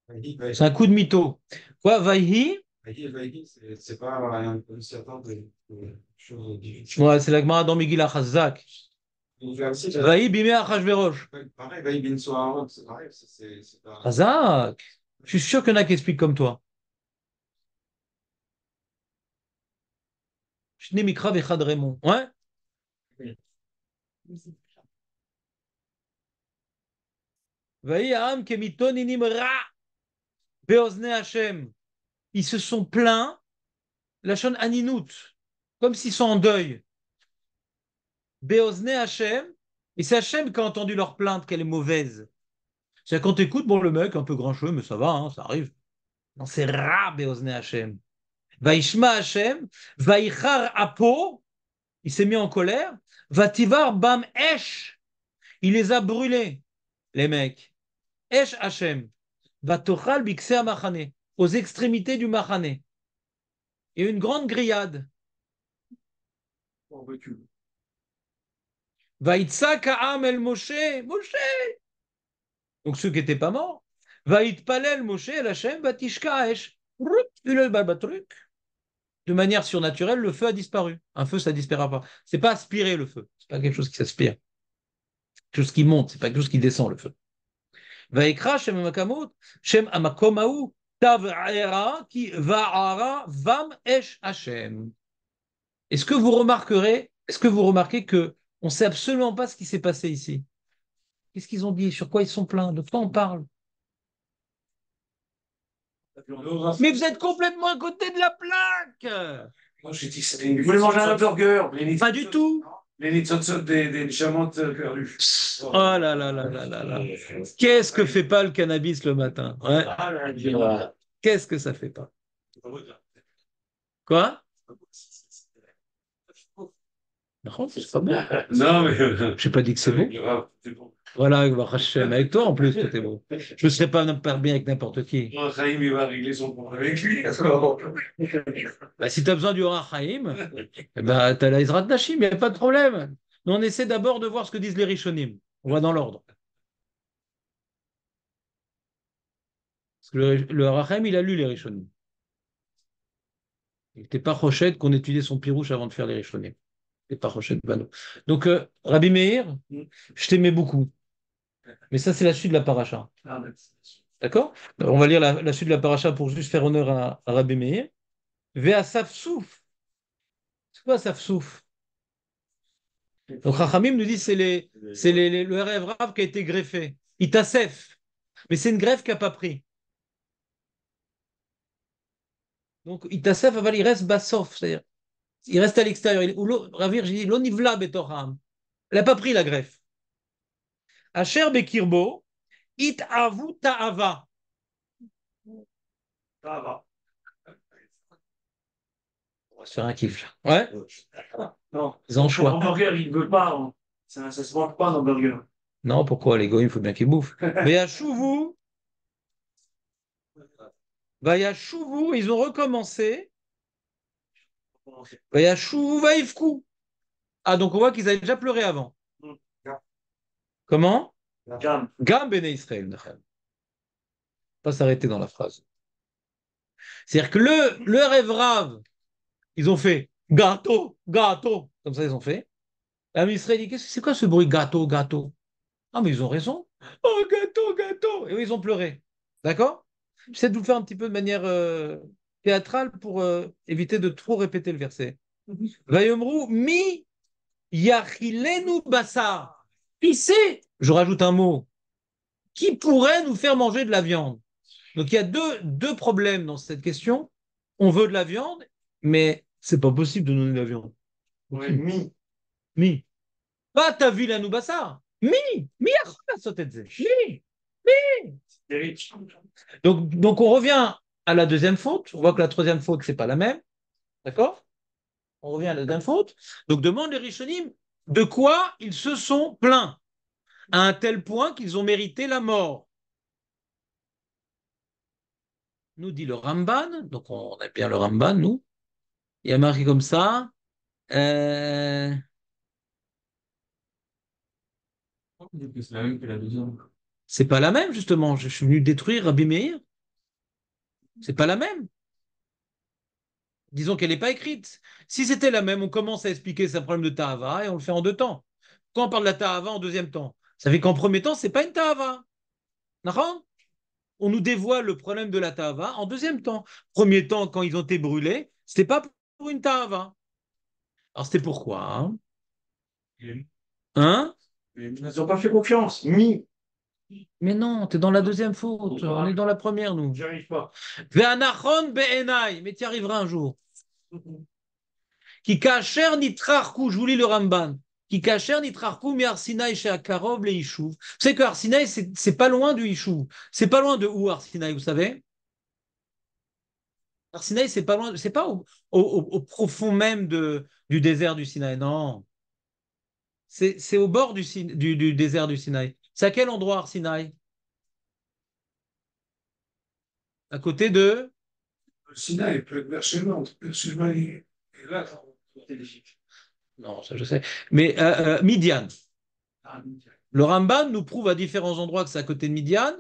C'est un coup de mytho. Quoi, Vaïhi Vaïhi, c'est pas un, certain c'est la Gemara dans Megillah Chazak. Vaï bimé Pareil, Vaï c'est pareil. Chazak. Je suis sûr qu'il y en a qui expliquent comme toi. Shne Mikra Vechad Raymond. Ouais? Vaï Aam Kemiton Inimra. Beozne Hashem. Ils se sont plaints. La chaîne Aninout comme s'ils sont en deuil. Beozne Hachem, et c'est Hachem qui a entendu leur plainte qu'elle est mauvaise. C'est-à-dire quand t'écoute, bon, le mec, un peu grand grincheux, mais ça va, hein, ça arrive. Non, c'est rare, Beozne Hachem. Vaishma Hachem, Vaichar Apo, il s'est mis en colère, Vativar Bam Esh, il les a brûlés, les mecs. Esh Hachem, Vatochal Bixer Machane, aux extrémités du Machane. Et une grande grillade en ka'am Vaïtsak el Moshe, Moshe Donc ceux qui n'étaient pas morts. Vaït Palel Moshe el Hashem Batishka Esh. De manière surnaturelle, le feu a disparu. Un feu, ça ne disparaît pas. C'est pas aspirer le feu. C'est pas quelque chose qui s'aspire. Quelque chose qui monte. C'est pas quelque chose qui descend le feu. Vaïkra Shem Amakamot, Shem Amakomaou, Tav'era, ki Va'ara, Vam Esh Hashem. Est-ce que vous remarquerez, est-ce que vous remarquez que on sait absolument pas ce qui s'est passé ici Qu'est-ce qu'ils ont dit Sur quoi ils sont pleins De quoi on parle Mais vous êtes complètement à côté de la plaque Moi, Vous voulez manger un hamburger Pas du tout les des, des euh, perdues. Oh là là là là là Qu'est-ce que fait pas le cannabis le matin ah, Qu'est-ce que ça fait pas Quoi non, c'est pas bon. Je n'ai pas dit que c'est bon. Voilà, avec toi en plus, c'était bon. Je ne serais pas un père bien avec n'importe qui. Rahim, il va régler son problème avec lui. Bah, si tu as besoin du Rahim, eh ben, tu as la Nashim, il n'y a pas de problème. on essaie d'abord de voir ce que disent les Rishonim. On va dans l'ordre. Parce que le, le il a lu les Rishonim. Il n'était pas Rochette qu'on étudiait son pirouche avant de faire les Rishonim par Donc, euh, Rabbi Meir, je t'aimais beaucoup. Mais ça, c'est la suite de la paracha. Ah, D'accord On va lire la, suite de la paracha pour juste faire honneur à, Rabbi Meir. Vea Safsouf. C'est quoi Safsouf Donc, Rachamim nous dit c'est les, c'est le rêve rave qui a été greffé. Itasef. Mais c'est une greffe qui n'a pas pris. Donc, Itasef, il reste Bassof, c'est-à-dire il reste à l'extérieur. Ravir, j'ai dit, l'onivla betoram. Elle n'a pas pris la greffe. Asher bekirbo, it avu ta'ava. Ta'ava. On va se faire un kiff là. Ouais Non. Ils ont choix. il ne veut pas. Hein. Ça ne se mange pas, l'hamburger. Non, pourquoi Les il faut bien qu'il bouffe. Mais à bah, à Chouvou, ils ont recommencé ah, donc on voit qu'ils avaient déjà pleuré avant. Mm. Comment Gam. Gam Israël. Pas s'arrêter dans la phrase. C'est-à-dire que le, le rêve rave, ils ont fait gâteau, gâteau. Comme ça, ils ont fait. La ministre dit C'est quoi ce bruit gâteau, gâteau Ah, mais ils ont raison. Oh, gâteau, gâteau. Et oui, ils ont pleuré. D'accord J'essaie de vous faire un petit peu de manière euh, théâtral pour euh, éviter de trop répéter le verset. Mhm. Vayomru mi yachilenu basar. Qui je rajoute un mot, qui pourrait nous faire manger de la viande Donc il y a deux, deux problèmes dans cette question. On veut de la viande, mais c'est pas possible de donner de la viande. Oui, mi. Mi. Pas ta ville à Mi Mi. Mi Mi. Mi. Donc, donc on revient à la deuxième faute. On voit que la troisième faute, c'est pas la même. D'accord On revient à la deuxième faute. Donc, demande les Rishonim de quoi ils se sont plaints, à un tel point qu'ils ont mérité la mort. Nous dit le Ramban, donc on a bien le Ramban, nous. Il y a marqué comme ça. Euh, c'est pas la même, justement. Je suis venu détruire Rabbi Meir. C'est pas la même. Disons qu'elle n'est pas écrite. Si c'était la même, on commence à expliquer ce problème de Tahava et on le fait en deux temps. Quand on parle de la Tahava en deuxième temps, ça fait qu'en premier temps, ce n'est pas une Tahava. On nous dévoile le problème de la Tahava en deuxième temps. Premier temps, quand ils ont été brûlés, ce c'était pas pour une Tahava. Alors c'était pourquoi Hein, hein ils n'ont pas fait confiance. Mi, mais non, tu es dans la deuxième faute. On est dans la première, nous. J'y arrive pas. Mais tu y arriveras un jour. Qui mm-hmm. kacher nitrarku, je vous lis le Ramban. Qui ni nitrarku, mais Arsinaï chez Akarob, les Ishou. Vous savez que Arsinaï, c'est pas loin du Ce C'est pas loin de où Arsinaï, vous savez Arsinaï, c'est pas loin, c'est pas au, au, profond même de, du désert du Sinaï, non. C'est au bord du, du désert du Sinaï. C'est à quel endroit Arsinaï À côté de Sinaï, peut être est là Non, ça je sais. Mais euh, euh, ah, Midian. Le Ramban nous prouve à différents endroits que c'est à côté de Midian,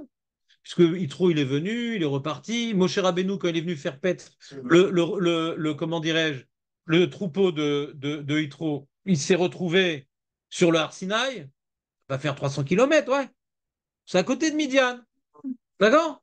puisque Yitro, il est venu, il est reparti. Moshe Rabenu, quand il est venu faire pète le, comment dirais-je, le troupeau de, de, de il s'est retrouvé sur le Arsinaï faire 300 km, ouais. C'est à côté de Midian. D'accord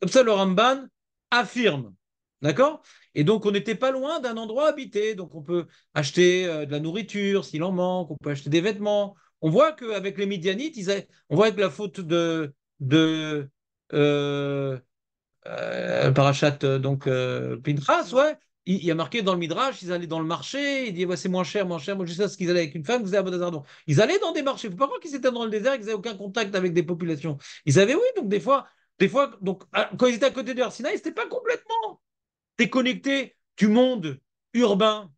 Comme ça, le Ramban affirme. D'accord Et donc, on n'était pas loin d'un endroit habité. Donc, on peut acheter euh, de la nourriture s'il en manque, on peut acheter des vêtements. On voit qu'avec les Midianites, ils on voit que la faute de, de euh, euh, euh donc Pintras, ouais, il, y a marqué dans le Midrash, ils allaient dans le marché, ils disaient c'est moins cher, moins cher. Moi, je sais ce qu'ils allaient avec une femme, vous avez à hasard. Ils allaient dans des marchés. Il ne faut pas croire qu'ils étaient dans le désert, qu'ils n'avaient aucun contact avec des populations. Ils avaient, oui, donc des fois, des fois donc, quand ils étaient à côté de Arsinaï, ils n'étaient pas complètement déconnectés du monde urbain,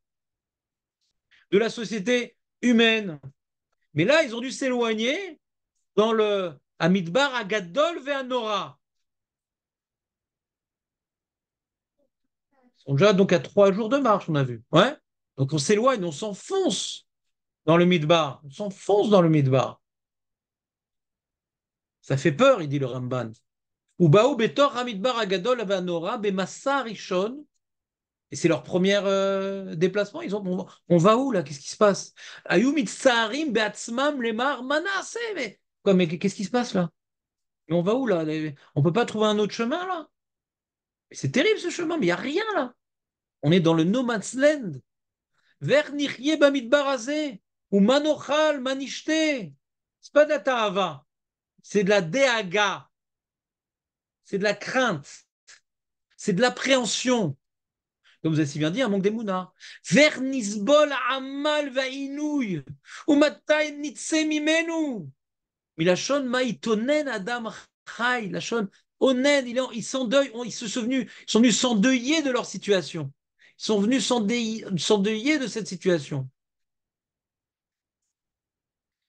de la société humaine. Mais là, ils ont dû s'éloigner dans le Amidbar, à Gadol, vers Nora. sont déjà donc à trois jours de marche, on a vu. Ouais. Donc on s'éloigne, on s'enfonce dans le midbar. On s'enfonce dans le midbar. Ça fait peur, il dit le Ramban. Et c'est leur premier euh, déplacement. Ils ont, on, va où là Qu'est-ce qui se passe Ayumit lemar Mais, qu'est-ce qui se passe là on va où là On peut pas trouver un autre chemin là c'est terrible ce chemin, mais il n'y a rien là. On est dans le no man's land. Ver barazé »« ou manochal manishte. C'est pas de c'est de la déaga, c'est de la crainte, c'est de l'appréhension. Comme vous avez si bien dit, un manque d'émouna. Ver amal va'inouy ou matay nitse mimenu. ma itonen adam chai, honnête, ils s'endeuillent, ils se sont venus, ils sont venus s'endeuiller de leur situation. Ils sont venus s'endeuiller de cette situation.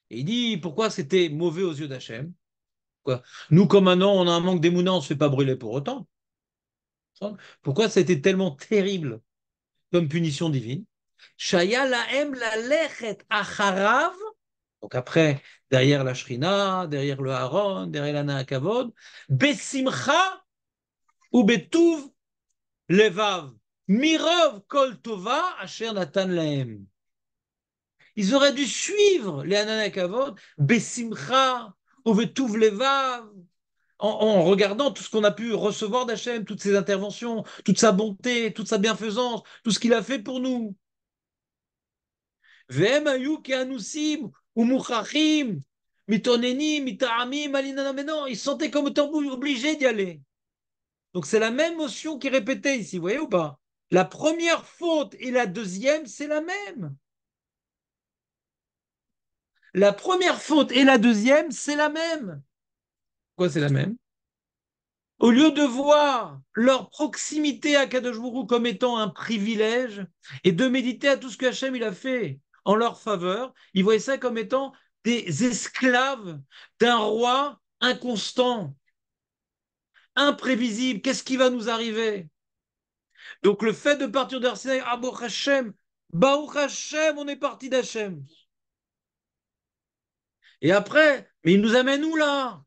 Et il dit pourquoi c'était mauvais aux yeux d'Hachem. Nous, comme un an, on a un manque d'émouna, on ne se fait pas brûler pour autant. Pourquoi ça a été tellement terrible comme punition divine Shaya la lechet donc après, derrière la Shrina, derrière le Haron, derrière l'Anna ou Levav, Mirov Kol Tova Asher Natan Lahem. Ils auraient dû suivre les Ananakavod, Bessimcha ou Levav, en, regardant tout ce qu'on a pu recevoir d'Hachem, toutes ses interventions, toute sa bonté, toute sa bienfaisance, tout ce qu'il a fait pour nous ou Mitoneni, mitarami, malinana. Mais non, ils sentaient comme obligé d'y aller. Donc c'est la même motion qui répétait ici, vous voyez ou pas La première faute et la deuxième, c'est la même. La première faute et la deuxième, c'est la même. Quoi, c'est la même Au lieu de voir leur proximité à Kadosh comme étant un privilège et de méditer à tout ce que Hachem il a fait en leur faveur. Ils voyaient ça comme étant des esclaves d'un roi inconstant, imprévisible. Qu'est-ce qui va nous arriver Donc le fait de partir d'Arsinaï, Abou ah, Hashem, Baou Hashem, on est parti d'Hachem. Et après, mais il nous amène où là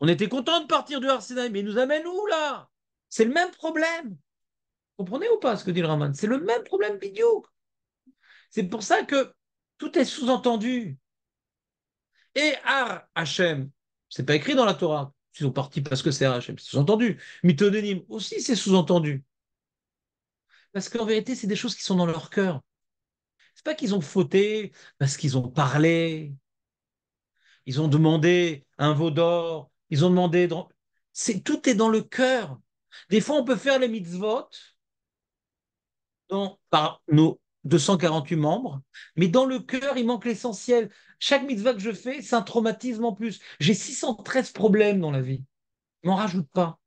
On était content de partir de Arsinaï, mais il nous amène où là C'est le même problème. comprenez ou pas ce que dit le Raman C'est le même problème bidiouk. C'est pour ça que tout est sous-entendu. Et Ar Hachem, c'est pas écrit dans la Torah. Ils sont partis parce que c'est Ar Hachem, c'est sous-entendu. Mythonyme aussi, c'est sous-entendu. Parce qu'en vérité, c'est des choses qui sont dans leur cœur. C'est pas qu'ils ont fauté parce qu'ils ont parlé. Ils ont demandé un veau d'or. Ils ont demandé. tout est dans le cœur. Des fois, on peut faire les mitzvot par nos 248 membres, mais dans le cœur, il manque l'essentiel. Chaque mitzvah que je fais, c'est un traumatisme en plus. J'ai 613 problèmes dans la vie. Je m'en rajoute pas.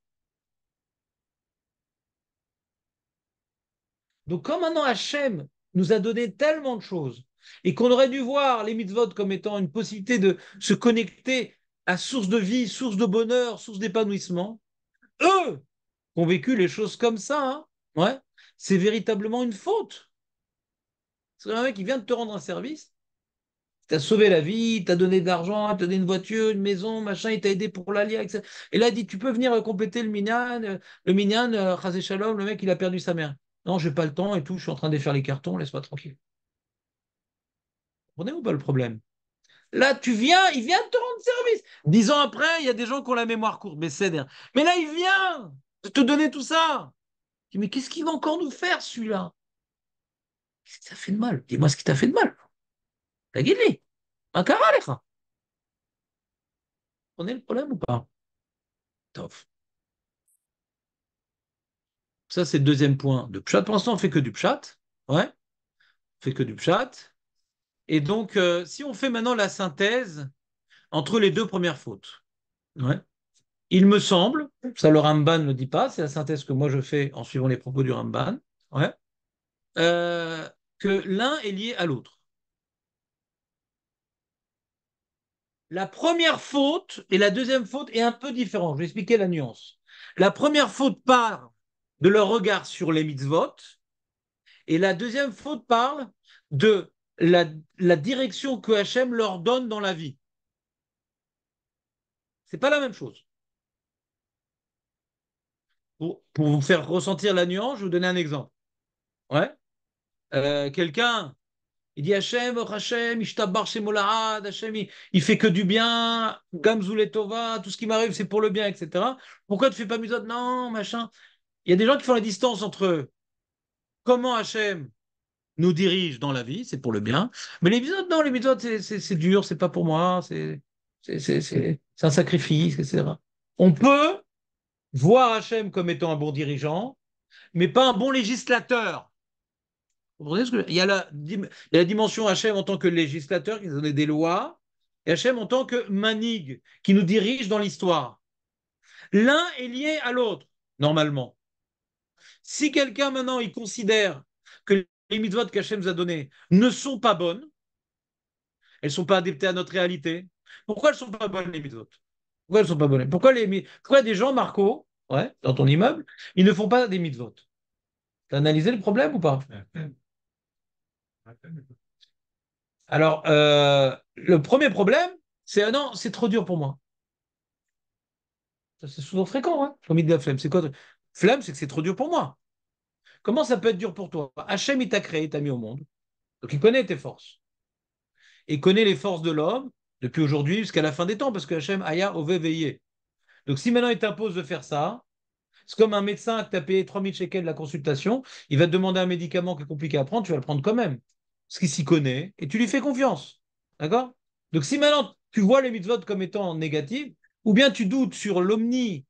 Donc, comme maintenant Hachem nous a donné tellement de choses, et qu'on aurait dû voir les mitzvot comme étant une possibilité de se connecter à source de vie, source de bonheur, source d'épanouissement, eux ont vécu les choses comme ça. Hein. ouais, c'est véritablement une faute. C'est un mec qui vient de te rendre un service, as sauvé la vie, as donné de l'argent, t'as donné une voiture, une maison, machin, il t'a aidé pour l'allier, etc. Et là, il dit, tu peux venir euh, compléter le minyan, euh, le minyan, Razé euh, Shalom, le mec, il a perdu sa mère. Non, j'ai pas le temps et tout, je suis en train de faire les cartons, laisse-moi tranquille. Vous ou pas le problème Là, tu viens, il vient de te rendre service. Dix ans après, il y a des gens qui ont la mémoire courte, mais c'est Mais là, il vient de te donner tout ça. Mais qu'est-ce qu'il va encore nous faire, celui-là Qu'est-ce qui t'a fait de mal Dis-moi ce qui t'a fait de mal. T'as Un carré, On est le problème ou pas Tof. Ça, c'est le deuxième point de pchat. Pour l'instant, on ne fait que du pchat. Ouais. On fait que du pchat. Et donc, euh, si on fait maintenant la synthèse entre les deux premières fautes, ouais. il me semble, ça le Ramban ne le dit pas, c'est la synthèse que moi je fais en suivant les propos du Ramban, ouais. euh, que l'un est lié à l'autre. La première faute et la deuxième faute est un peu différente. Je vais expliquer la nuance. La première faute part de leur regard sur les mitzvot et la deuxième faute parle de la, direction que Hachem leur donne dans la vie. C'est pas la même chose. Pour, pour vous faire ressentir la nuance, je vais vous donner un exemple. Ouais. Euh, quelqu'un, il dit Hachem, oh, Hachem, Ishtabar Shemolahad, Hachem, il, fait que du bien, Gamzouletova, tout ce qui m'arrive, c'est pour le bien, etc. Pourquoi tu fais pas musot Non, machin. Il y a des gens qui font la distance entre comment Hachem nous dirige dans la vie, c'est pour le bien, mais les dans non, les méthodes, c'est dur, c'est pas pour moi, c'est un sacrifice, etc. On peut voir Hachem comme étant un bon dirigeant, mais pas un bon législateur. Vous comprenez ce que il y, a la, la dimension HM en tant que législateur qui nous donne des lois, et HM en tant que manig qui nous dirige dans l'histoire. L'un est lié à l'autre, normalement. Si quelqu'un maintenant il considère que les vote qu'Hachem nous a données ne sont pas bonnes, elles ne sont pas adaptées à notre réalité, pourquoi elles ne sont pas bonnes les mitzvot Pourquoi elles sont pas bonnes pourquoi, les, pourquoi des gens, Marco, ouais, dans ton immeuble, ils ne font pas des Tu T'as analysé le problème ou pas Alors, euh, le premier problème, c'est ah non, c'est trop dur pour moi. C'est souvent fréquent, hein, comme il la flemme. C'est quoi Flemme, c'est que c'est trop dur pour moi. Comment ça peut être dur pour toi Hachem, il t'a créé, il t'a mis au monde. Donc, il connaît tes forces. Il connaît les forces de l'homme depuis aujourd'hui jusqu'à la fin des temps, parce que Hachem, Aya, Ove, veillé. Donc, si maintenant il t'impose de faire ça, c'est comme un médecin qui t'a payé 3000 shekels de la consultation, il va te demander un médicament qui est compliqué à prendre, tu vas le prendre quand même ce qui s'y connaît, et tu lui fais confiance. D'accord Donc si maintenant tu vois les mitzvot comme étant négatives, ou bien tu doutes sur l'omni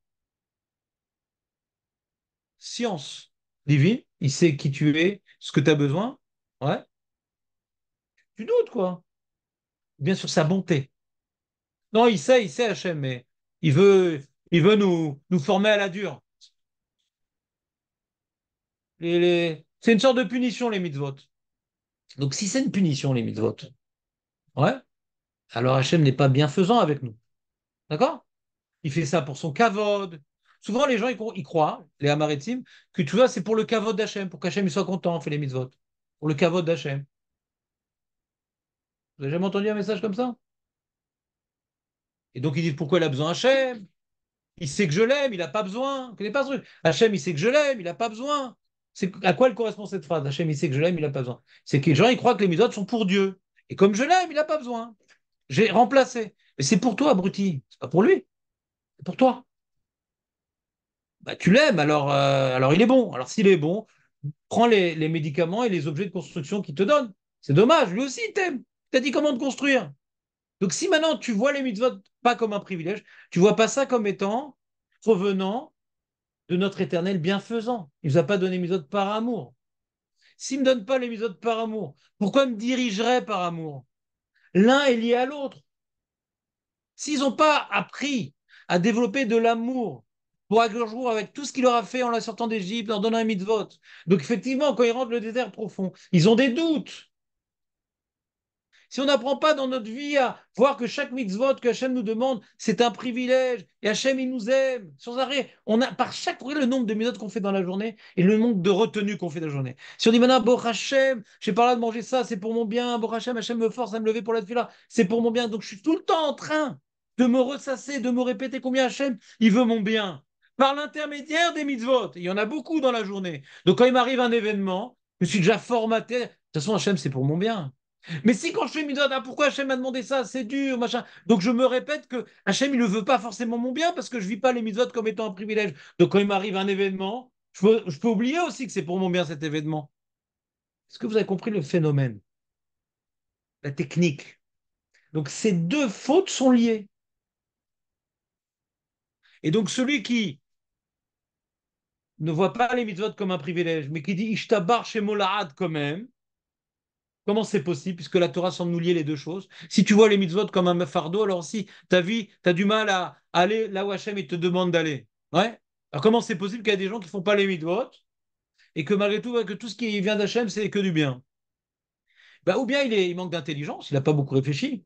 science divine, il sait qui tu es, ce que tu as besoin, ouais, tu doutes quoi. Bien sûr sa bonté. Non, il sait, il sait Hachem, mais il veut, il veut nous, nous former à la dure. Les... C'est une sorte de punition, les mitzvot. Donc si c'est une punition, les mitzvot, ouais, alors Hachem n'est pas bienfaisant avec nous. D'accord Il fait ça pour son cavode. Souvent, les gens, ils, croient, les amaritim, que tu vois, c'est pour le kavod d'Hachem, pour qu'Hachem soit content, on fait les vote Pour le kavod d'Hachem. Vous avez jamais entendu un message comme ça Et donc, ils disent pourquoi il a besoin d'Hachem Il sait que je l'aime, il n'a pas besoin. Vous n'est pas truc Hachem, il sait que je l'aime, il n'a pas besoin c'est à quoi elle correspond cette phrase Hachem, il sait que je l'aime, il n'a pas besoin. C'est que les gens, ils croient que les misotes sont pour Dieu. Et comme je l'aime, il n'a pas besoin. J'ai remplacé. Mais c'est pour toi, abruti. n'est pas pour lui. C'est pour toi. Bah, tu l'aimes, alors, euh, alors il est bon. Alors s'il est bon, prends les, médicaments et les objets de construction qu'il te donne. C'est dommage, lui aussi il t'aime. Il t'a dit comment te construire. Donc si maintenant tu vois les mitzvot pas comme un privilège, tu vois pas ça comme étant revenant de notre éternel bienfaisant. Il ne nous a pas donné misode par amour. S'il ne me donne pas les par amour, pourquoi me dirigerait par amour L'un est lié à l'autre. S'ils n'ont pas appris à développer de l'amour pour jour avec tout ce qu'il leur a fait en la sortant d'Égypte, en donnant un vote, Donc effectivement, quand ils rentrent le désert profond, ils ont des doutes si on n'apprend pas dans notre vie à voir que chaque mitzvot que Hachem nous demande, c'est un privilège, et Hachem, il nous aime, sans arrêt. On a par chaque fois le nombre de mitzvot qu'on fait dans la journée et le nombre de retenues qu'on fait dans la journée. Si on dit maintenant, Bor Hachem, j'ai pas là de manger ça, c'est pour mon bien, Bor Hachem, Hachem me force à me lever pour la là, c'est pour mon bien. Donc je suis tout le temps en train de me ressasser, de me répéter combien Hachem, il veut mon bien. Par l'intermédiaire des mitzvot, il y en a beaucoup dans la journée. Donc quand il m'arrive un événement, je suis déjà formaté. De toute façon, Hachem, c'est pour mon bien. Mais si quand je fais Midot, pourquoi Hachem m'a demandé ça C'est dur, machin. Donc je me répète que Hachem, il ne veut pas forcément mon bien parce que je ne vis pas les mitzvot comme étant un privilège. Donc quand il m'arrive un événement, je peux, oublier aussi que c'est pour mon bien cet événement. Est-ce que vous avez compris le phénomène La technique. Donc ces deux fautes sont liées. Et donc celui qui ne voit pas les mitzvot comme un privilège, mais qui dit Ishtabar chez Molaad quand même, Comment c'est possible Puisque la Torah semble nous lier les deux choses. Si tu vois les mitzvot comme un fardeau, alors si ta vie, tu as du mal à aller là où Hachem te demande d'aller. Ouais alors comment c'est possible qu'il y a des gens qui ne font pas les mitzvot et que malgré tout, que tout ce qui vient d'Hachem, c'est que du bien bah, Ou bien il, est, il manque d'intelligence, il n'a pas beaucoup réfléchi.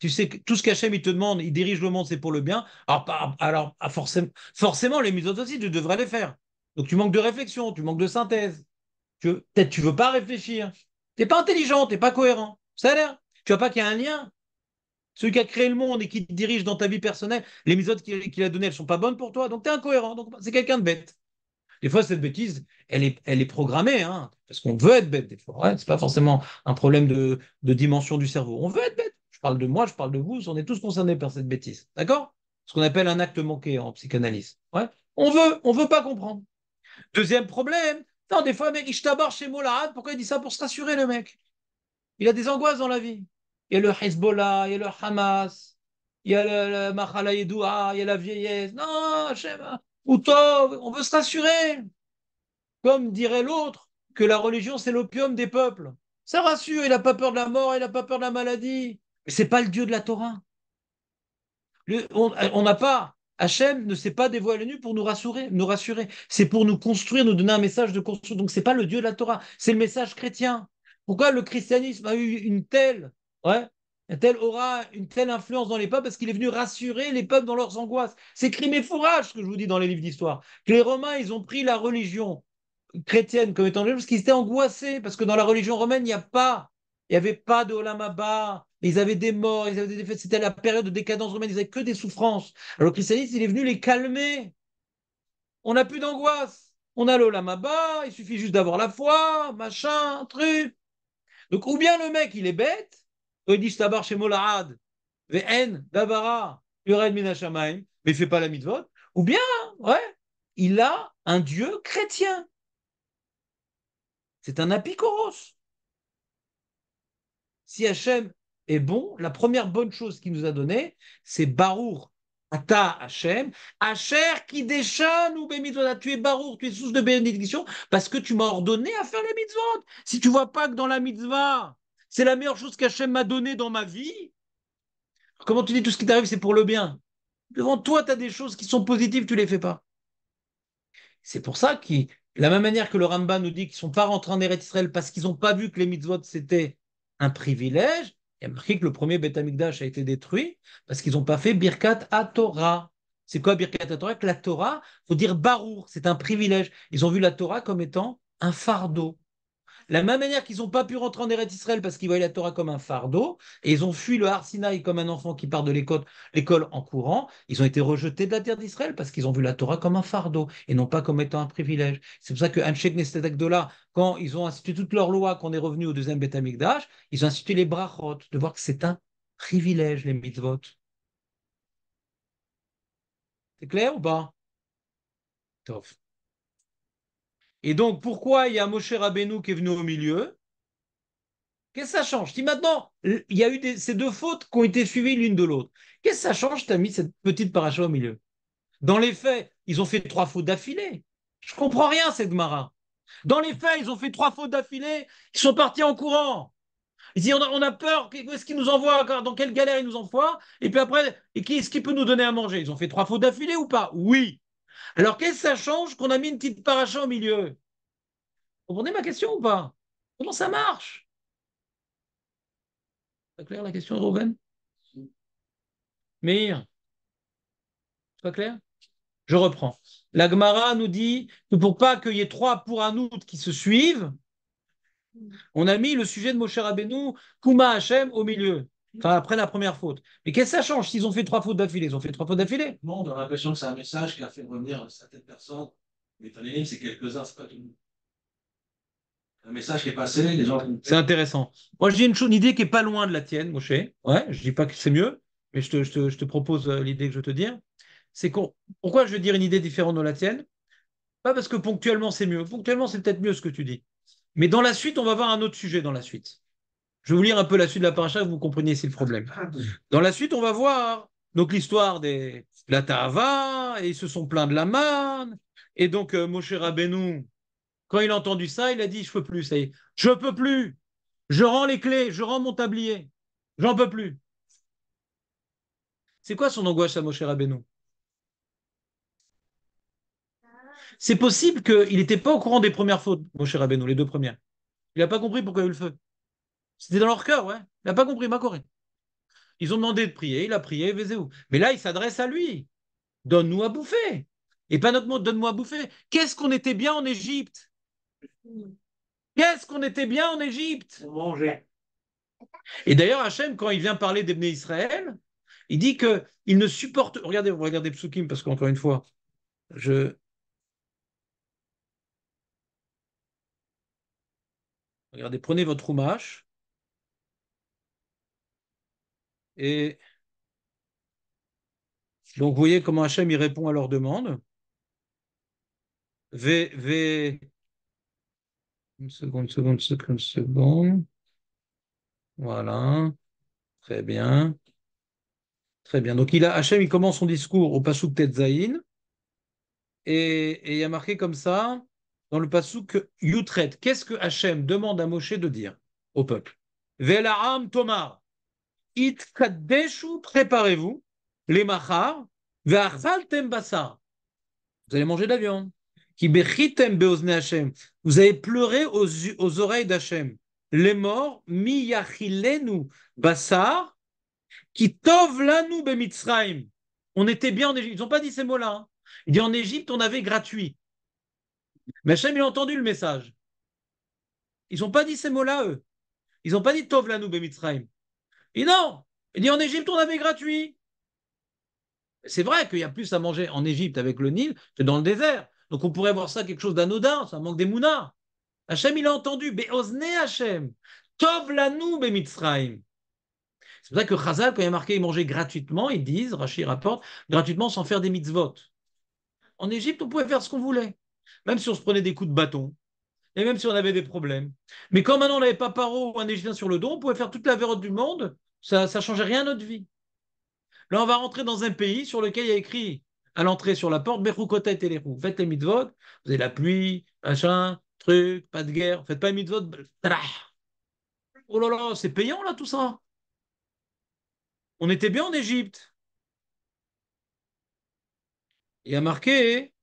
Tu sais que tout ce qu'Hachem il te demande, il dirige le monde, c'est pour le bien. Alors, alors ah, forcément, forcément, les mitzvot aussi, tu devrais les faire. Donc tu manques de réflexion, tu manques de synthèse. Peut-être tu veux pas réfléchir n'es pas intelligent, n'es pas cohérent. Ça a l'air. Tu vois pas qu'il y a un lien. Celui qui a créé le monde et qui dirige dans ta vie personnelle, les méthodes qu'il a données, elles sont pas bonnes pour toi. Donc tu es incohérent. Donc c'est quelqu'un de bête. Des fois, cette bêtise, elle est, elle est programmée, hein, parce qu'on veut être bête des fois. Ce c'est pas forcément un problème de, dimension du cerveau. On veut être bête. Je parle de moi, je parle de vous. On est tous concernés par cette bêtise. D'accord Ce qu'on appelle un acte manqué en psychanalyse. Ouais. On veut, on veut pas comprendre. Deuxième problème, non, des fois, mec, Ishtabar chez Molahad, pourquoi il dit ça Pour se rassurer, le mec. Il a des angoisses dans la vie. Il y a le Hezbollah, il y a le Hamas, il y a le, Mahala il y a la vieillesse. Non, Hachem, hein. Outov, on veut se rassurer. Comme dirait l'autre, que la religion, c'est l'opium des peuples. Ça rassure, il n'a pas peur de la mort, il n'a pas peur de la maladie. Mais ce n'est pas le Dieu de la Torah. on n'a pas Hachem ne s'est pas dévoilé nu pour nous rassurer, nous rassurer. C'est pour nous construire, nous donner un message de construction. Donc c'est pas le Dieu de la Torah, c'est le message chrétien. Pourquoi le christianisme a eu une telle, aura, une telle influence dans les peuples Parce qu'il est venu rassurer les peuples dans leurs angoisses. C'est crime et fourrage ce que je vous dis dans les livres d'histoire. Que les Romains, ils ont pris la religion chrétienne comme étant parce qu'ils étaient angoissés parce que dans la religion romaine, il n'y a pas il n'y avait pas de Olamaba. Ils avaient des morts, ils avaient des défaites. C'était la période de décadence romaine. Ils n'avaient que des souffrances. Alors le christianisme, il est venu les calmer. On n'a plus d'angoisse. On a l'Olamaba. Il suffit juste d'avoir la foi, machin, truc. Donc, ou bien le mec, il est bête. Il dit chez Mais il ne fait pas la mitzvot. Ou bien, ouais, il a un dieu chrétien. C'est un apicoros si Hachem est bon, la première bonne chose qu'il nous a donnée, c'est Barour Ata Hachem, Hacher qui déchaîne ou bémitzvot. Tu es Barour, tu es source de bénédiction parce que tu m'as ordonné à faire les mitzvot. Si tu vois pas que dans la mitzvah, c'est la meilleure chose qu'Hachem m'a donnée dans ma vie, comment tu dis tout ce qui t'arrive, c'est pour le bien Devant toi, tu as des choses qui sont positives, tu les fais pas. C'est pour ça que, la même manière que le Ramba nous dit qu'ils sont pas rentrés en Eretz Israël parce qu'ils n'ont pas vu que les mitzvot, c'était un privilège. Il y a marqué que le premier Beth a été détruit parce qu'ils n'ont pas fait Birkat à Torah. C'est quoi Birkat à Torah la Torah, faut dire Barour, c'est un privilège. Ils ont vu la Torah comme étant un fardeau. La même manière qu'ils n'ont pas pu rentrer en Eretz Israël parce qu'ils voyaient la Torah comme un fardeau, et ils ont fui le Harsinaï comme un enfant qui part de l'école en courant, ils ont été rejetés de la terre d'Israël parce qu'ils ont vu la Torah comme un fardeau et non pas comme étant un privilège. C'est pour ça que am Nestadakdola, quand ils ont institué toutes leurs lois, qu'on est revenu au deuxième Beth d'âge, ils ont institué les brachot, de voir que c'est un privilège, les mitzvot. C'est clair ou pas Tof. Et donc, pourquoi il y a Moshe Rabbeinu qui est venu au milieu Qu'est-ce que ça change Si maintenant, il y a eu ces deux fautes qui ont été suivies l'une de l'autre, qu'est-ce que ça change Tu as mis cette petite paracha au milieu. Dans les faits, ils ont fait trois fautes d'affilée. Je comprends rien, cette gmarins. Dans les faits, ils ont fait trois fautes d'affilée, ils sont partis en courant. Ils disent, on a, peur, qu'est-ce qu'ils nous envoient, dans quelle galère ils nous envoient, et puis après, et ce qu'ils peuvent nous donner à manger Ils ont fait trois fautes d'affilée ou pas Oui. Alors qu'est-ce que ça change qu'on a mis une petite paracha au milieu Vous comprenez ma question ou pas Comment ça marche C'est pas clair la question de Meir C'est pas clair Je reprends. La nous dit que pour pas qu'il y ait trois pour un août qui se suivent, on a mis le sujet de Moshe Rabbeinu, Kuma Hachem, au milieu. Enfin, après la première faute. Mais qu'est-ce que ça change s'ils ont fait trois fautes d'affilée Ils ont fait trois fautes d'affilée. Non, on a l'impression que c'est un message qui a fait revenir certaines personnes. Mais l'impression que c'est quelques-uns, c'est pas tout le monde. Un message qui est passé, les gens. C'est intéressant. Moi, j'ai une, une, idée qui est pas loin de la tienne, Moshe. Ouais, je dis pas que c'est mieux, mais je te, propose euh, l'idée que je veux te dire. C'est pourquoi je veux dire une idée différente de la tienne Pas parce que ponctuellement c'est mieux. Ponctuellement, c'est peut-être mieux ce que tu dis. Mais dans la suite, on va voir un autre sujet dans la suite. Je vais vous lire un peu la suite de la paracha, vous compreniez c'est le problème. Ah, Dans la suite, on va voir donc l'histoire des de et ils se sont plaints de la manne. Et donc euh, Moshe Rabbeinu, quand il a entendu ça, il a dit, je peux plus, ça y est, je peux plus, je rends les clés, je rends mon tablier, j'en peux plus. C'est quoi son angoisse à Moshe Rabbeinu C'est possible qu'il n'était pas au courant des premières fautes, Moshe Rabbeinu, les deux premières. Il n'a pas compris pourquoi il y a eu le feu. C'était dans leur cœur, ouais. Il n'a pas compris, Corée Ils ont demandé de prier, il a prié, vésez-vous. Mais là, il s'adresse à lui. Donne-nous à bouffer. Et pas notre mot, donne-moi à bouffer. Qu'est-ce qu'on était bien en Égypte Qu'est-ce qu'on était bien en Égypte Et d'ailleurs, Hachem, quand il vient parler d'Ebné Israël, il dit qu'il ne supporte. Regardez, regardez Psukim, parce qu'encore une fois, je. Regardez, prenez votre roumache. Et donc, vous voyez comment Hachem y répond à leur demande. V, v... Une seconde, seconde, seconde, seconde. Voilà. Très bien. Très bien. Donc, il a, Hachem, il commence son discours au Passouk Tetzaïn. Et, et il y a marqué comme ça, dans le Passouk Youtret. qu'est-ce que Hachem demande à Moshe de dire au peuple Velaam, Thomas Itkadeshu préparez-vous, les machar, ve'achaltem basar. Vous allez manger de la viande. Qui beozne Hashem. Vous avez pleuré aux, oreilles d'Hachem. Les morts, mi basar, qui tovla'nou lanu On était bien en Égypte. Ils n'ont pas dit ces mots-là. Hein. Il dit en Égypte, on avait gratuit. Mais Hachem, il a entendu le message. Ils n'ont pas dit ces mots-là, eux. Ils n'ont pas dit tovla'nou Lanou Bemitzraim. Et non Il dit en Égypte, on avait gratuit. C'est vrai qu'il y a plus à manger en Égypte avec le Nil que dans le désert. Donc on pourrait voir ça quelque chose d'anodin, ça manque des mounas. Hachem, il a entendu. Be'ozne Hachem. Tov lanou be'mitzraim. C'est pour ça que Chazal, quand il a marqué, il mangeait gratuitement, ils disent, Rachid rapporte, gratuitement sans faire des mitzvot. En Égypte, on pouvait faire ce qu'on voulait. Même si on se prenait des coups de bâton, et même si on avait des problèmes. Mais comme maintenant on n'avait pas paro ou un Égyptien sur le dos, on pouvait faire toute la vérote du monde ça ne changeait rien à notre vie. Là, on va rentrer dans un pays sur lequel il y a écrit à l'entrée sur la porte, Bechukotet et les Faites les mitzvot, vous avez la pluie, machin, truc, pas de guerre, faites pas les mitzvot. Oh là là, c'est payant là tout ça. On était bien en Égypte. Il y a marqué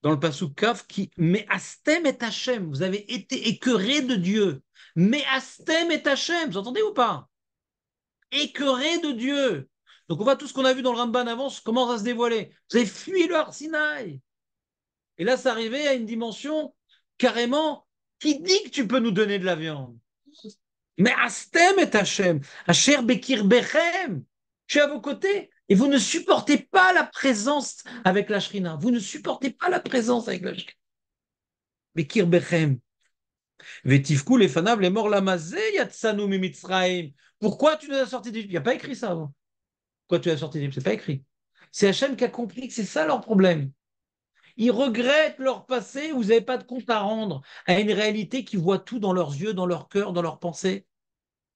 dans le Passoukaf, « Kaf qui Astem et Hachem, vous avez été écœuré de Dieu. Mais Astem et Hachem, vous entendez ou pas Écœuré de Dieu. Donc on voit tout ce qu'on a vu dans le Ramban avant commence à se dévoiler. Vous avez fui le Sinaï. Et là, c'est arrivé à une dimension carrément qui dit que tu peux nous donner de la viande. Mais Astem est Hachem, Asher Bekir Bechem. Je suis à vos côtés et vous ne supportez pas la présence avec la Shrina. Vous ne supportez pas la présence avec la Shrina. Bekir Bechem. Vetivku, les fanables, les morts, la mazé, yatsanu, mimitzraim. Pourquoi tu nous as sorti d'Égypte Il n'y a pas écrit ça avant. Hein. Pourquoi tu as sorti Ce C'est pas écrit. C'est Hachem qui a compris que c'est ça leur problème. Ils regrettent leur passé, vous n'avez pas de compte à rendre à une réalité qui voit tout dans leurs yeux, dans leur cœur, dans leurs pensées.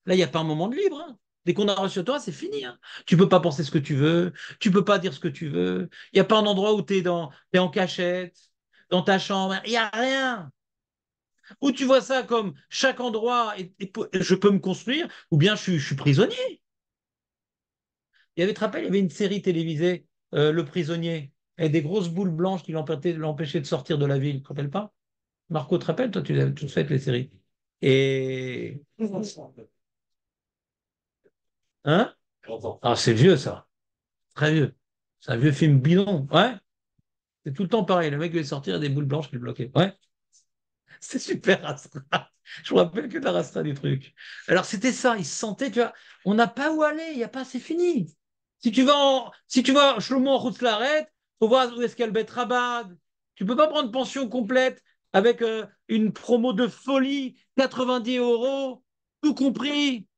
Là, il n'y a pas un moment de libre. Hein. Dès qu'on a reçu toi, c'est fini. Tu hein. Tu peux pas penser ce que tu veux, tu peux pas dire ce que tu veux. Il n'y a pas un endroit où tu es, es, en cachette, dans ta chambre. Il n'y a rien. Ou tu vois ça comme chaque endroit, je peux me construire, ou bien je, suis prisonnier. Il y avait, tu te rappelles, il y avait une série télévisée, euh, Le Prisonnier, et des grosses boules blanches qui l'empêchaient de sortir de la ville. Tu te rappelles pas Marco, tu te rappelles Toi, tu as toutes faites les séries. Et. Hein Ah, c'est vieux, ça. Très vieux. C'est un vieux film bidon. Ouais. C'est tout le temps pareil. Le mec veut sortir il y a des boules blanches qui le bloquaient. Ouais. C'est super Astra. Je me rappelle que tu la Rastra trucs Alors c'était ça, Il se sentaient, tu vois, on n'a pas où aller, il n'y a pas, c'est fini. Si tu vas, en, si tu vas, Shlomo en il faut voir où est-ce qu'elle bête Rabat. Tu peux pas prendre pension complète avec euh, une promo de folie, 90 euros, tout compris,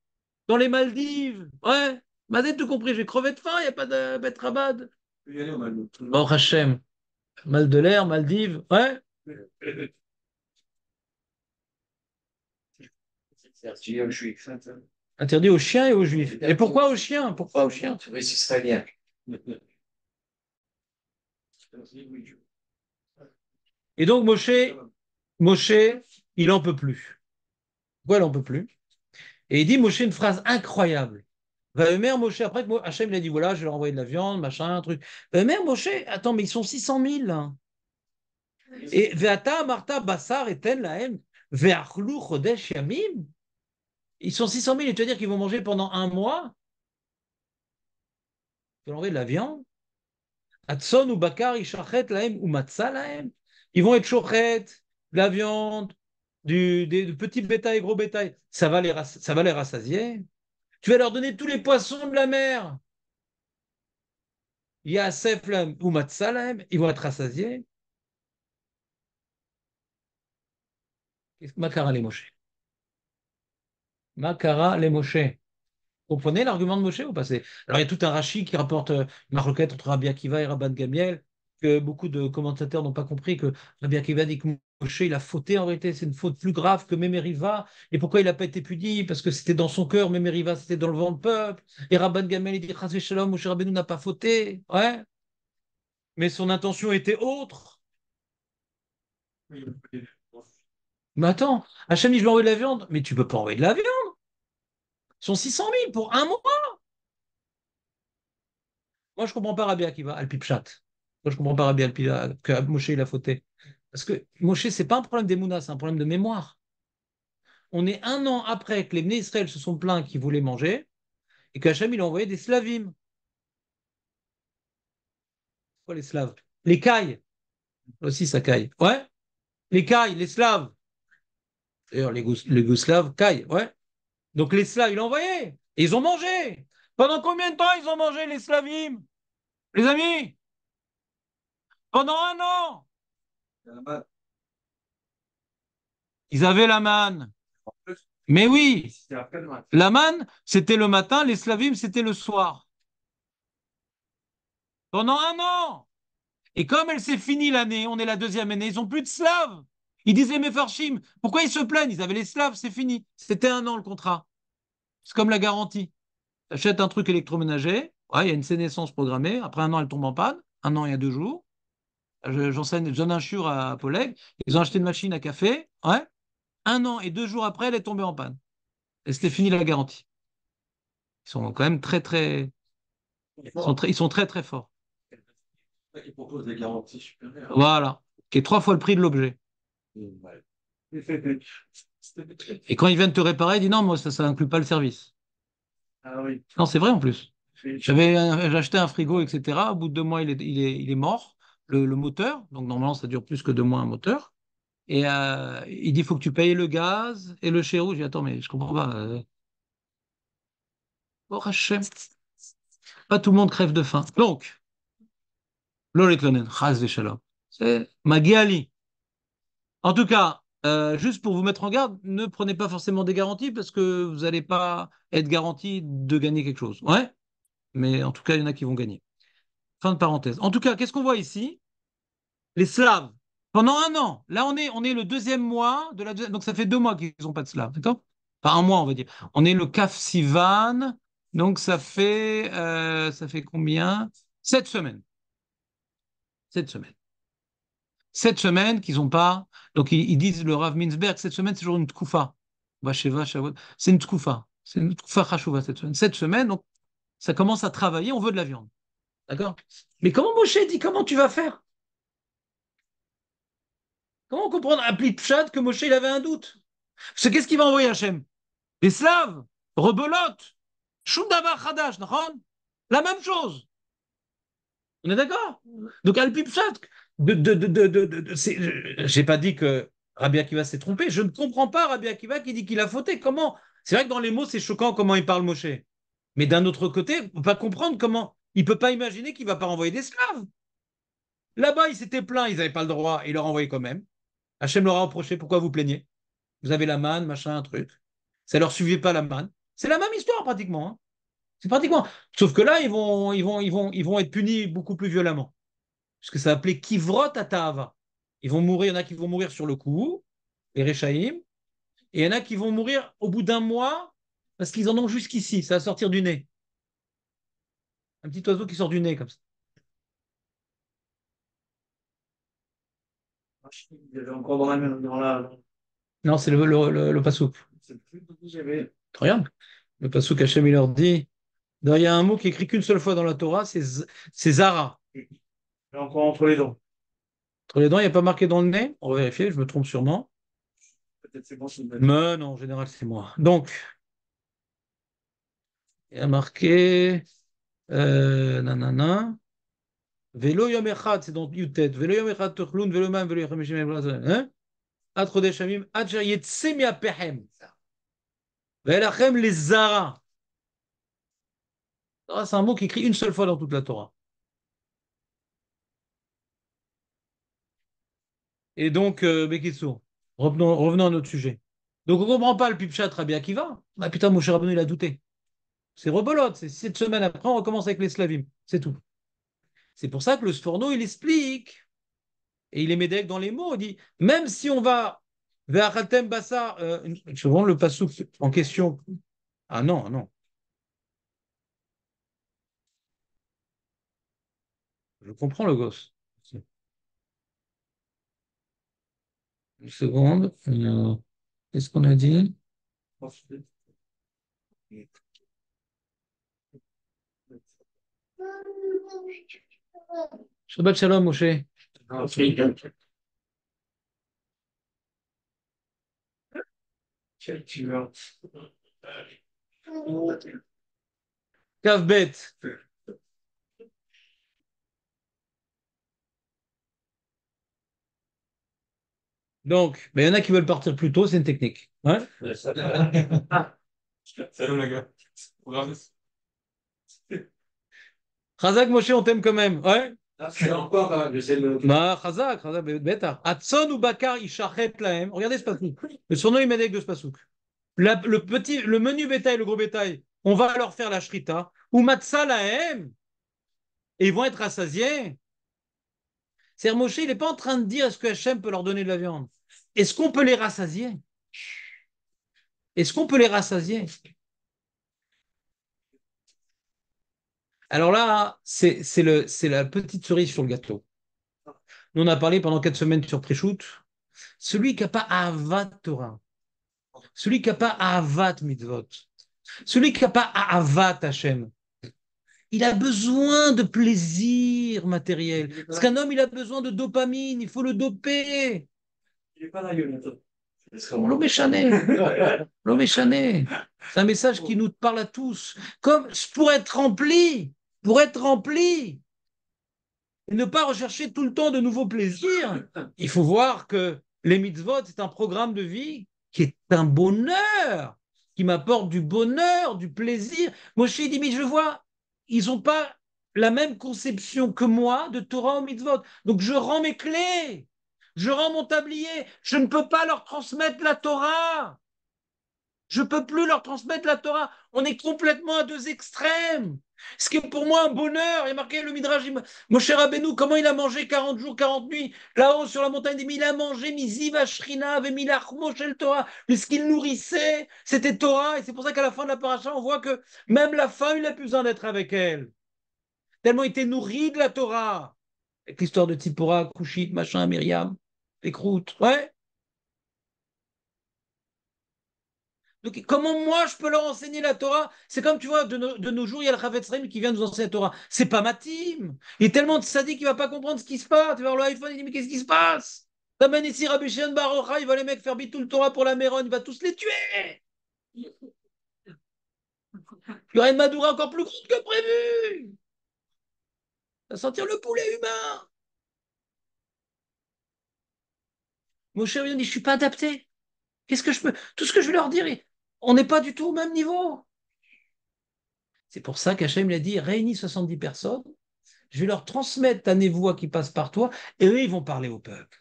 dans les Maldives. Ouais, Mazet tout compris, j'ai crevé de faim, il n'y a pas de bête Bon, Hachem, mal de l'air, Maldives, ouais. Interdit aux juifs. Hein, Interdit aux chiens et aux juifs. Et pourquoi aux chiens Pourquoi aux chiens Et donc Moshe, Moshe, il n'en peut plus. Pourquoi il n'en peut plus Et il dit Moshe une phrase incroyable. maire Moshe, après Hachem il a dit voilà, je vais leur envoyer de la viande, machin, un truc. maire Moshe, attends, mais ils sont 600 000. Là. Et Veata, Martha, Bassar, Eten, la'em »« Ve'achlou Chodesh, Yamim. Ils sont 600 000 et veux dire qu'ils vont manger pendant un mois Ils vont de la viande ou Bakar, ou Ils vont être chochettes, de la viande, du, des, petits petit gros bétail. Ça va, les, ça va les rassasier Tu vas leur donner tous les poissons de la mer Yasef ou Ils vont être rassasiés Qu'est-ce que les Makara les Moshe. Vous comprenez l'argument de Moshe ou pas Alors, il y a tout un rachis qui rapporte euh, une requête entre Rabbi Akiva et Rabban Gamiel, que beaucoup de commentateurs n'ont pas compris, que Rabbi Akiva dit que Moshe, il a fauté en réalité, c'est une faute plus grave que Riva Et pourquoi il n'a pas été puni Parce que c'était dans son cœur, Riva, c'était dans le vent du peuple. Et Rabban Gamiel, il dit Chazvé Shalom, Moshe Rabbeinu n'a pas fauté. Ouais. Mais son intention était autre. Mais attends, Hachem dit je vais envoyer de la viande, mais tu peux pas envoyer de la viande. Ils sont 600 000 pour un mois. Moi, je comprends pas Rabia va va, Alpipchat. Moi, je comprends pas Rabia que Moshe, il a fauté. Parce que Moshe, c'est pas un problème des mounas, c'est un problème de mémoire. On est un an après que les Bnei Israël se sont plaints qu'ils voulaient manger et qu'Hachem, il a envoyé des Slavim. les Slaves Les Cailles. Aussi, ça caille. Ouais Les Cailles, les Slaves. D'ailleurs, les, gousslaves caillent, ouais. Donc les Slaves, ils l'ont envoyé. ils ont mangé. Pendant combien de temps ils ont mangé les Slavim Les amis Pendant un an Ils avaient la manne. Mais oui, la manne, c'était le matin, les Slavim, c'était le soir. Pendant un an Et comme elle s'est finie l'année, on est la deuxième année, ils n'ont plus de Slaves ils disent les Mefarshim. Pourquoi ils se plaignent Ils avaient les Slaves, c'est fini. C'était un an le contrat. C'est comme la garantie. Tu achètes un truc électroménager, ouais, il y a une sénescence programmée, après un an elle tombe en panne, un an il y a deux jours. J'enseigne, je, donne un à Poleg, ils ont acheté une machine à café, ouais. un an et deux jours après elle est tombée en panne. Et c'était fini la garantie. Ils sont quand même très très. Ils sont très, très, forts. des garanties supérieures. Voilà, qui est trois fois le prix de l'objet. Et quand ils viennent te réparer, ils disent non, moi, ça n'inclut pas le service. Ah oui. Non, c'est vrai en plus. J'avais euh, acheté un frigo, etc. Au bout de deux mois, il est, il est, il est mort, le, moteur. Donc, normalement, ça dure plus que deux mois un moteur. Et euh, il dit il faut que tu payes le gaz et le chérou. J'ai attends, mais je comprends pas. Euh. Oh, pas tout le monde crève de faim. Donc, c'est chaz C'est Magiali. En tout cas, euh, juste pour vous mettre en garde, ne prenez pas forcément des garanties parce que vous n'allez pas être garanti de gagner quelque chose. Ouais, mais en tout cas, il y en a qui vont gagner. Fin de parenthèse. En tout cas, qu'est-ce qu'on voit ici Les Slaves, pendant un an, là on est, on est le deuxième mois, de la donc ça fait deux mois qu'ils n'ont pas de Slaves, d'accord Enfin, un mois, on va dire. On est le CAF Sivan, donc ça fait, euh, ça fait combien Sept semaines. Sept semaines. Cette semaine qu'ils n'ont pas. Donc ils, disent le Rav Minsberg, cette semaine c'est toujours une tkoufa. C'est une tkoufa. C'est une tkoufa chachouva cette semaine. Cette semaine, donc, ça commence à travailler, on veut de la viande. D'accord Mais comment Moshe dit comment tu vas faire Comment comprendre à Pshad que Moshe il avait un doute Parce qu'est-ce qu'il va envoyer Hachem Les Slaves, rebelotes, Shundaba Khadash, la même chose. On est d'accord Donc à j'ai pas dit que Rabbi Akiva s'est trompé. Je ne comprends pas Rabbi Akiva qui dit qu'il a fauté. Comment C'est vrai que dans les mots, c'est choquant comment il parle Moshe. Mais d'un autre côté, on peut pas comprendre comment. Il ne peut pas imaginer qu'il ne va pas renvoyer d'esclaves. Là-bas, ils s'étaient plaints, ils n'avaient pas le droit, et ils leur envoyaient quand même. Hachem leur a reproché, pourquoi vous plaignez Vous avez la manne, machin, un truc. Ça ne leur suivait pas la manne. C'est la même histoire pratiquement. Hein. C'est pratiquement. Sauf que là, ils vont, ils, vont, ils, vont, ils vont être punis beaucoup plus violemment que ça s'appelait Kivrot Atava. Ils vont mourir, il y en a qui vont mourir sur le coup, les et il y en a qui vont mourir au bout d'un mois, parce qu'ils en ont jusqu'ici, ça va sortir du nez. Un petit oiseau qui sort du nez comme ça. Ah, encore dans la dans Non, c'est le, le, le, le Regarde, le passouk, Hachem, il leur dit il y a un mot qui est écrit qu'une seule fois dans la Torah, c'est Zara encore entre les dents. Entre les dents, il n'y a pas marqué dans le nez On va vérifier, je me trompe sûrement. Peut-être c'est bon, c'est Mais non, en général, c'est moi. Donc, il y a marqué. Euh, nanana. Vélo yom echad, c'est dans Yutet. Vélo yom echad tochlun, vélo mam, vélo yom echad Hein Atre deshamim, adja yetse mi apehem. Velachem les zara. C'est un mot qui écrit une seule fois dans toute la Torah. Et donc, euh, revenons, à notre sujet. Donc, on ne comprend pas le pipchat qui va. Bah, putain, mon cher Rabbi, il a douté. C'est rebolote. C'est cette semaine après, on recommence avec les Slavim. C'est tout. C'est pour ça que le Sforno, il explique. Et il est médèque dans les mots. Il dit même si on va vers Hatem euh, je rends le passouk en question. Ah non, ah non. Je comprends le gosse. Une seconde. Qu'est-ce qu'on a dit Shabbat Shalom, Moshe. Cave bête. Donc, il y en a qui veulent partir plus tôt, c'est une technique. Hein? Ah. Salut les gars. Khazak Moshe, on t'aime quand même. Ouais ah, c'est encore, hein, le. Bah, Khazak, Khazak bêta. Atson ou Bakar, la lahem. Regardez ce pasouk. Le surnom il de ce pasouk. La, le, petit, le menu bétail, le gros bétail, on va leur faire la shrita. Ou Matsa la Et ils vont être rassasiés cest il n'est pas en train de dire est-ce que Hachem peut leur donner de la viande. Est-ce qu'on peut les rassasier Est-ce qu'on peut les rassasier Alors là, c'est la petite cerise sur le gâteau. Nous, on a parlé pendant quatre semaines sur Prishout. Celui qui n'a pas Avat Torah, celui qui n'a pas Avat Mitzvot, celui qui n'a pas Avat Hachem, il a besoin de plaisir matériel. Parce qu'un homme, il a besoin de dopamine, il faut le doper. Il pas la C'est un message qui nous parle à tous. Comme pour être rempli, pour être rempli, et ne pas rechercher tout le temps de nouveaux plaisirs, il faut voir que les mitzvot, c'est un programme de vie qui est un bonheur, qui m'apporte du bonheur, du plaisir. Moshe dit, mais je vois ils n'ont pas la même conception que moi de Torah au mitzvot. Donc je rends mes clés, je rends mon tablier, je ne peux pas leur transmettre la Torah. Je ne peux plus leur transmettre la Torah. On est complètement à deux extrêmes. Ce qui est pour moi un bonheur. Et marqué le Midrash, Mon cher Abénou, comment il a mangé 40 jours, 40 nuits, là-haut sur la montagne des Il a mangé Mizivashrina, Vemilachmo, Shel Torah. puisqu'il nourrissait, c'était Torah. Et c'est pour ça qu'à la fin de la on voit que même la femme, il n'a plus besoin d'être avec elle. Tellement il était nourri de la Torah. Avec l'histoire de Tzipora, Kushit, machin, Myriam, les croûtes. Ouais. Donc, comment moi je peux leur enseigner la Torah C'est comme tu vois, de, nos jours, il y a le Chavetz qui vient nous enseigner la Torah. C'est pas ma team. Il est tellement sadique qu'il va pas comprendre ce qui se passe. Tu vas voir le iPhone, il dit Mais qu'est-ce qui se passe T'amènes ici Rabbi Barocha, il va les mecs faire tout le Torah pour la Méron, il va tous les tuer. Il y aura une Madoura encore plus grande que prévu. il va sentir le poulet humain. Mon cher dit, je suis pas adapté. Qu'est-ce que je peux Tout ce que je vais leur dire, on n'est pas du tout au même niveau. C'est pour ça qu'Hachem l'a dit, réunis 70 personnes, je vais leur transmettre ta névoie qui passe par toi, et eux, ils vont parler au peuple.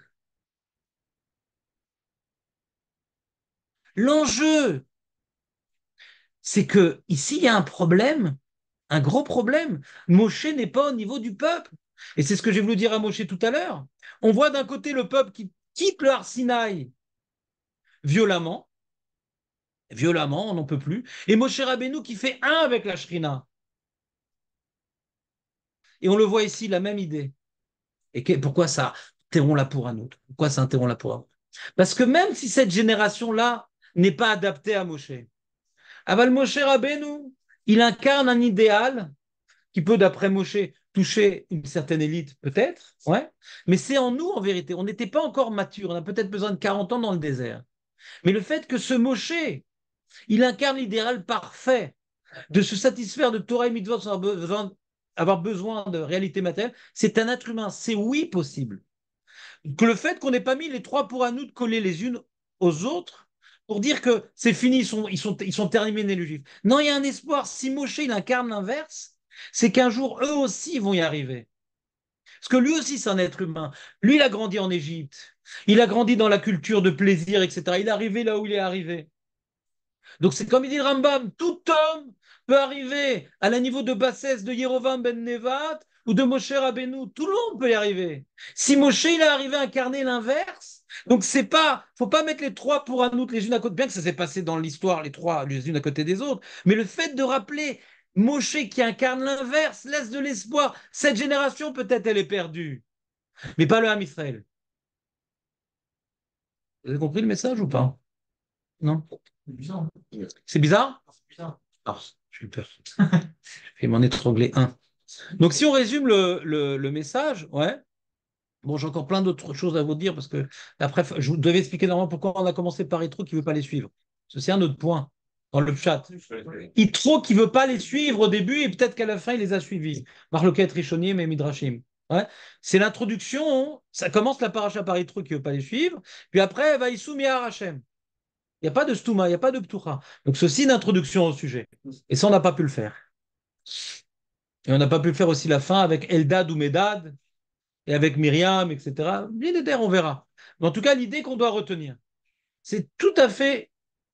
L'enjeu, c'est que ici, il y a un problème, un gros problème. Moshe n'est pas au niveau du peuple. Et c'est ce que j'ai voulu dire à Moshe tout à l'heure. On voit d'un côté le peuple qui quitte le Arsinaï violemment, violemment, on n'en peut plus. Et Moshe Rabbeinu qui fait un avec la Shrina. Et on le voit ici, la même idée. Et pourquoi ça interrompt-la pour un autre Pourquoi ça interrompt-la pour un autre Parce que même si cette génération-là n'est pas adaptée à Moshe, Aval Moshe Rabbeinu, il incarne un idéal qui peut, d'après Moshe, toucher une certaine élite, peut-être, ouais. mais c'est en nous, en vérité. On n'était pas encore mature, on a peut-être besoin de 40 ans dans le désert. Mais le fait que ce Moshe, il incarne l'idéal parfait. De se satisfaire de Torah et Mitzvot sans avoir besoin de réalité matérielle, c'est un être humain. C'est oui possible. Que le fait qu'on n'ait pas mis les trois pour à nous de coller les unes aux autres, pour dire que c'est fini, ils sont, ils, sont, terminés les Non, il y a un espoir. Si Moshe, il incarne l'inverse, c'est qu'un jour, eux aussi vont y arriver. Parce que lui aussi, c'est un être humain. Lui, il a grandi en Égypte. Il a grandi dans la culture de plaisir, etc. Il est arrivé là où il est arrivé. Donc c'est comme il dit Rambam, tout homme peut arriver à la niveau de bassesse de Yerovam ben Nevat ou de Moshe Rabbeinu, tout le monde peut y arriver. Si Moshe il est arrivé à incarner l'inverse, donc c'est pas, faut pas mettre les trois pour un autre les unes à côté, bien que ça s'est passé dans l'histoire les trois les unes à côté des autres, mais le fait de rappeler Moshe qui incarne l'inverse laisse de l'espoir. Cette génération peut-être elle est perdue, mais pas le Ham Israël. Vous avez compris le message ou pas Non bizarre. C'est bizarre Non, hein. ah, ah, peur. je vais m'en étrangler un. Donc, si on résume le, message, ouais. Bon, j'ai encore plein d'autres choses à vous dire parce que après, je vous devais expliquer normalement pourquoi on a commencé par Itro qui ne veut pas les suivre. C'est un autre point dans le chat. Itro qui ne veut pas les suivre au début et peut-être qu'à la fin, il les a suivis. Marloquet, Rishonim et Midrashim. Ouais. C'est l'introduction. Ça commence la paracha par Itro qui ne veut pas les suivre. Puis après, va Issoumi Hachem. Il n'y a pas de stouma, il n'y a pas de ptoucha. Donc ceci une introduction au sujet. Et ça, on n'a pas pu le faire. Et on n'a pas pu le faire aussi la fin avec Eldad ou Medad, et avec Myriam, etc. Bien des on verra. Mais en tout cas, l'idée qu'on doit retenir, c'est tout à fait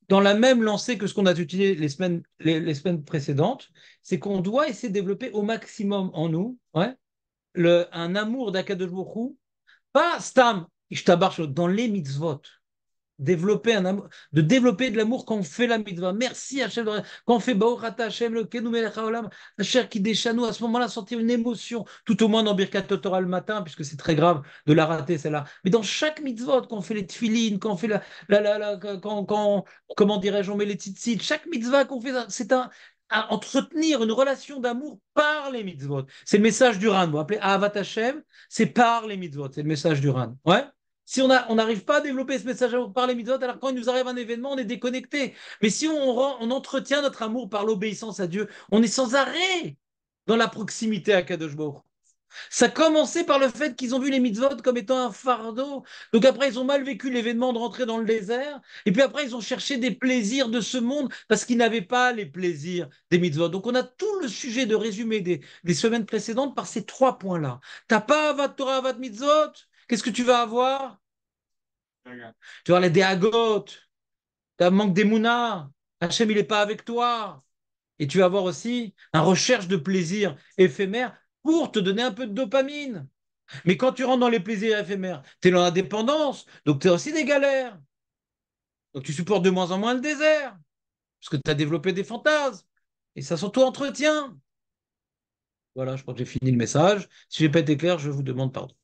dans la même lancée que ce qu'on a utilisé les semaines, les, semaines précédentes, c'est qu'on doit essayer de développer au maximum en nous ouais, le, un amour d'Akadosh pas stam, dans les mitzvot, développer un amour, de développer de l'amour quand on fait la mitzvah. Merci Hachem, quand on fait Baorata Hachem, le Hachem qui déchanou, à ce moment-là, sentir une émotion, tout au moins dans Birkat Totora le matin, puisque c'est très grave de la rater celle-là. Mais dans chaque mitzvah, quand on fait les tfilines, quand on fait la, la, la, quand, quand, comment dirais-je, on met les tzitzit, chaque mitzvah qu'on fait, c'est un, à entretenir une relation d'amour par les mitzvot. C'est le message du RAN. Vous appelez Avat c'est par les mitzvot. C'est le message du RAN. Ouais? Si on n'arrive pas à développer ce message par les mitzvot, alors quand il nous arrive un événement, on est déconnecté. Mais si on, on entretient notre amour par l'obéissance à Dieu, on est sans arrêt dans la proximité à Kadosh Ça Ça commencé par le fait qu'ils ont vu les mitzvot comme étant un fardeau. Donc après, ils ont mal vécu l'événement de rentrer dans le désert. Et puis après, ils ont cherché des plaisirs de ce monde parce qu'ils n'avaient pas les plaisirs des mitzvot. Donc on a tout le sujet de résumé des, des semaines précédentes par ces trois points-là. T'as pas avat Torah, avat mitzvot Qu'est-ce que tu vas avoir tu vois, les déagotes, tu as manque des mounas, Hachem, il n'est pas avec toi. Et tu vas avoir aussi un recherche de plaisir éphémère pour te donner un peu de dopamine. Mais quand tu rentres dans les plaisirs éphémères, tu es dans la dépendance, donc tu as aussi des galères. Donc tu supportes de moins en moins le désert, parce que tu as développé des fantasmes, et ça s'auto-entretient. Voilà, je crois que j'ai fini le message. Si je n'ai pas été clair, je vous demande pardon.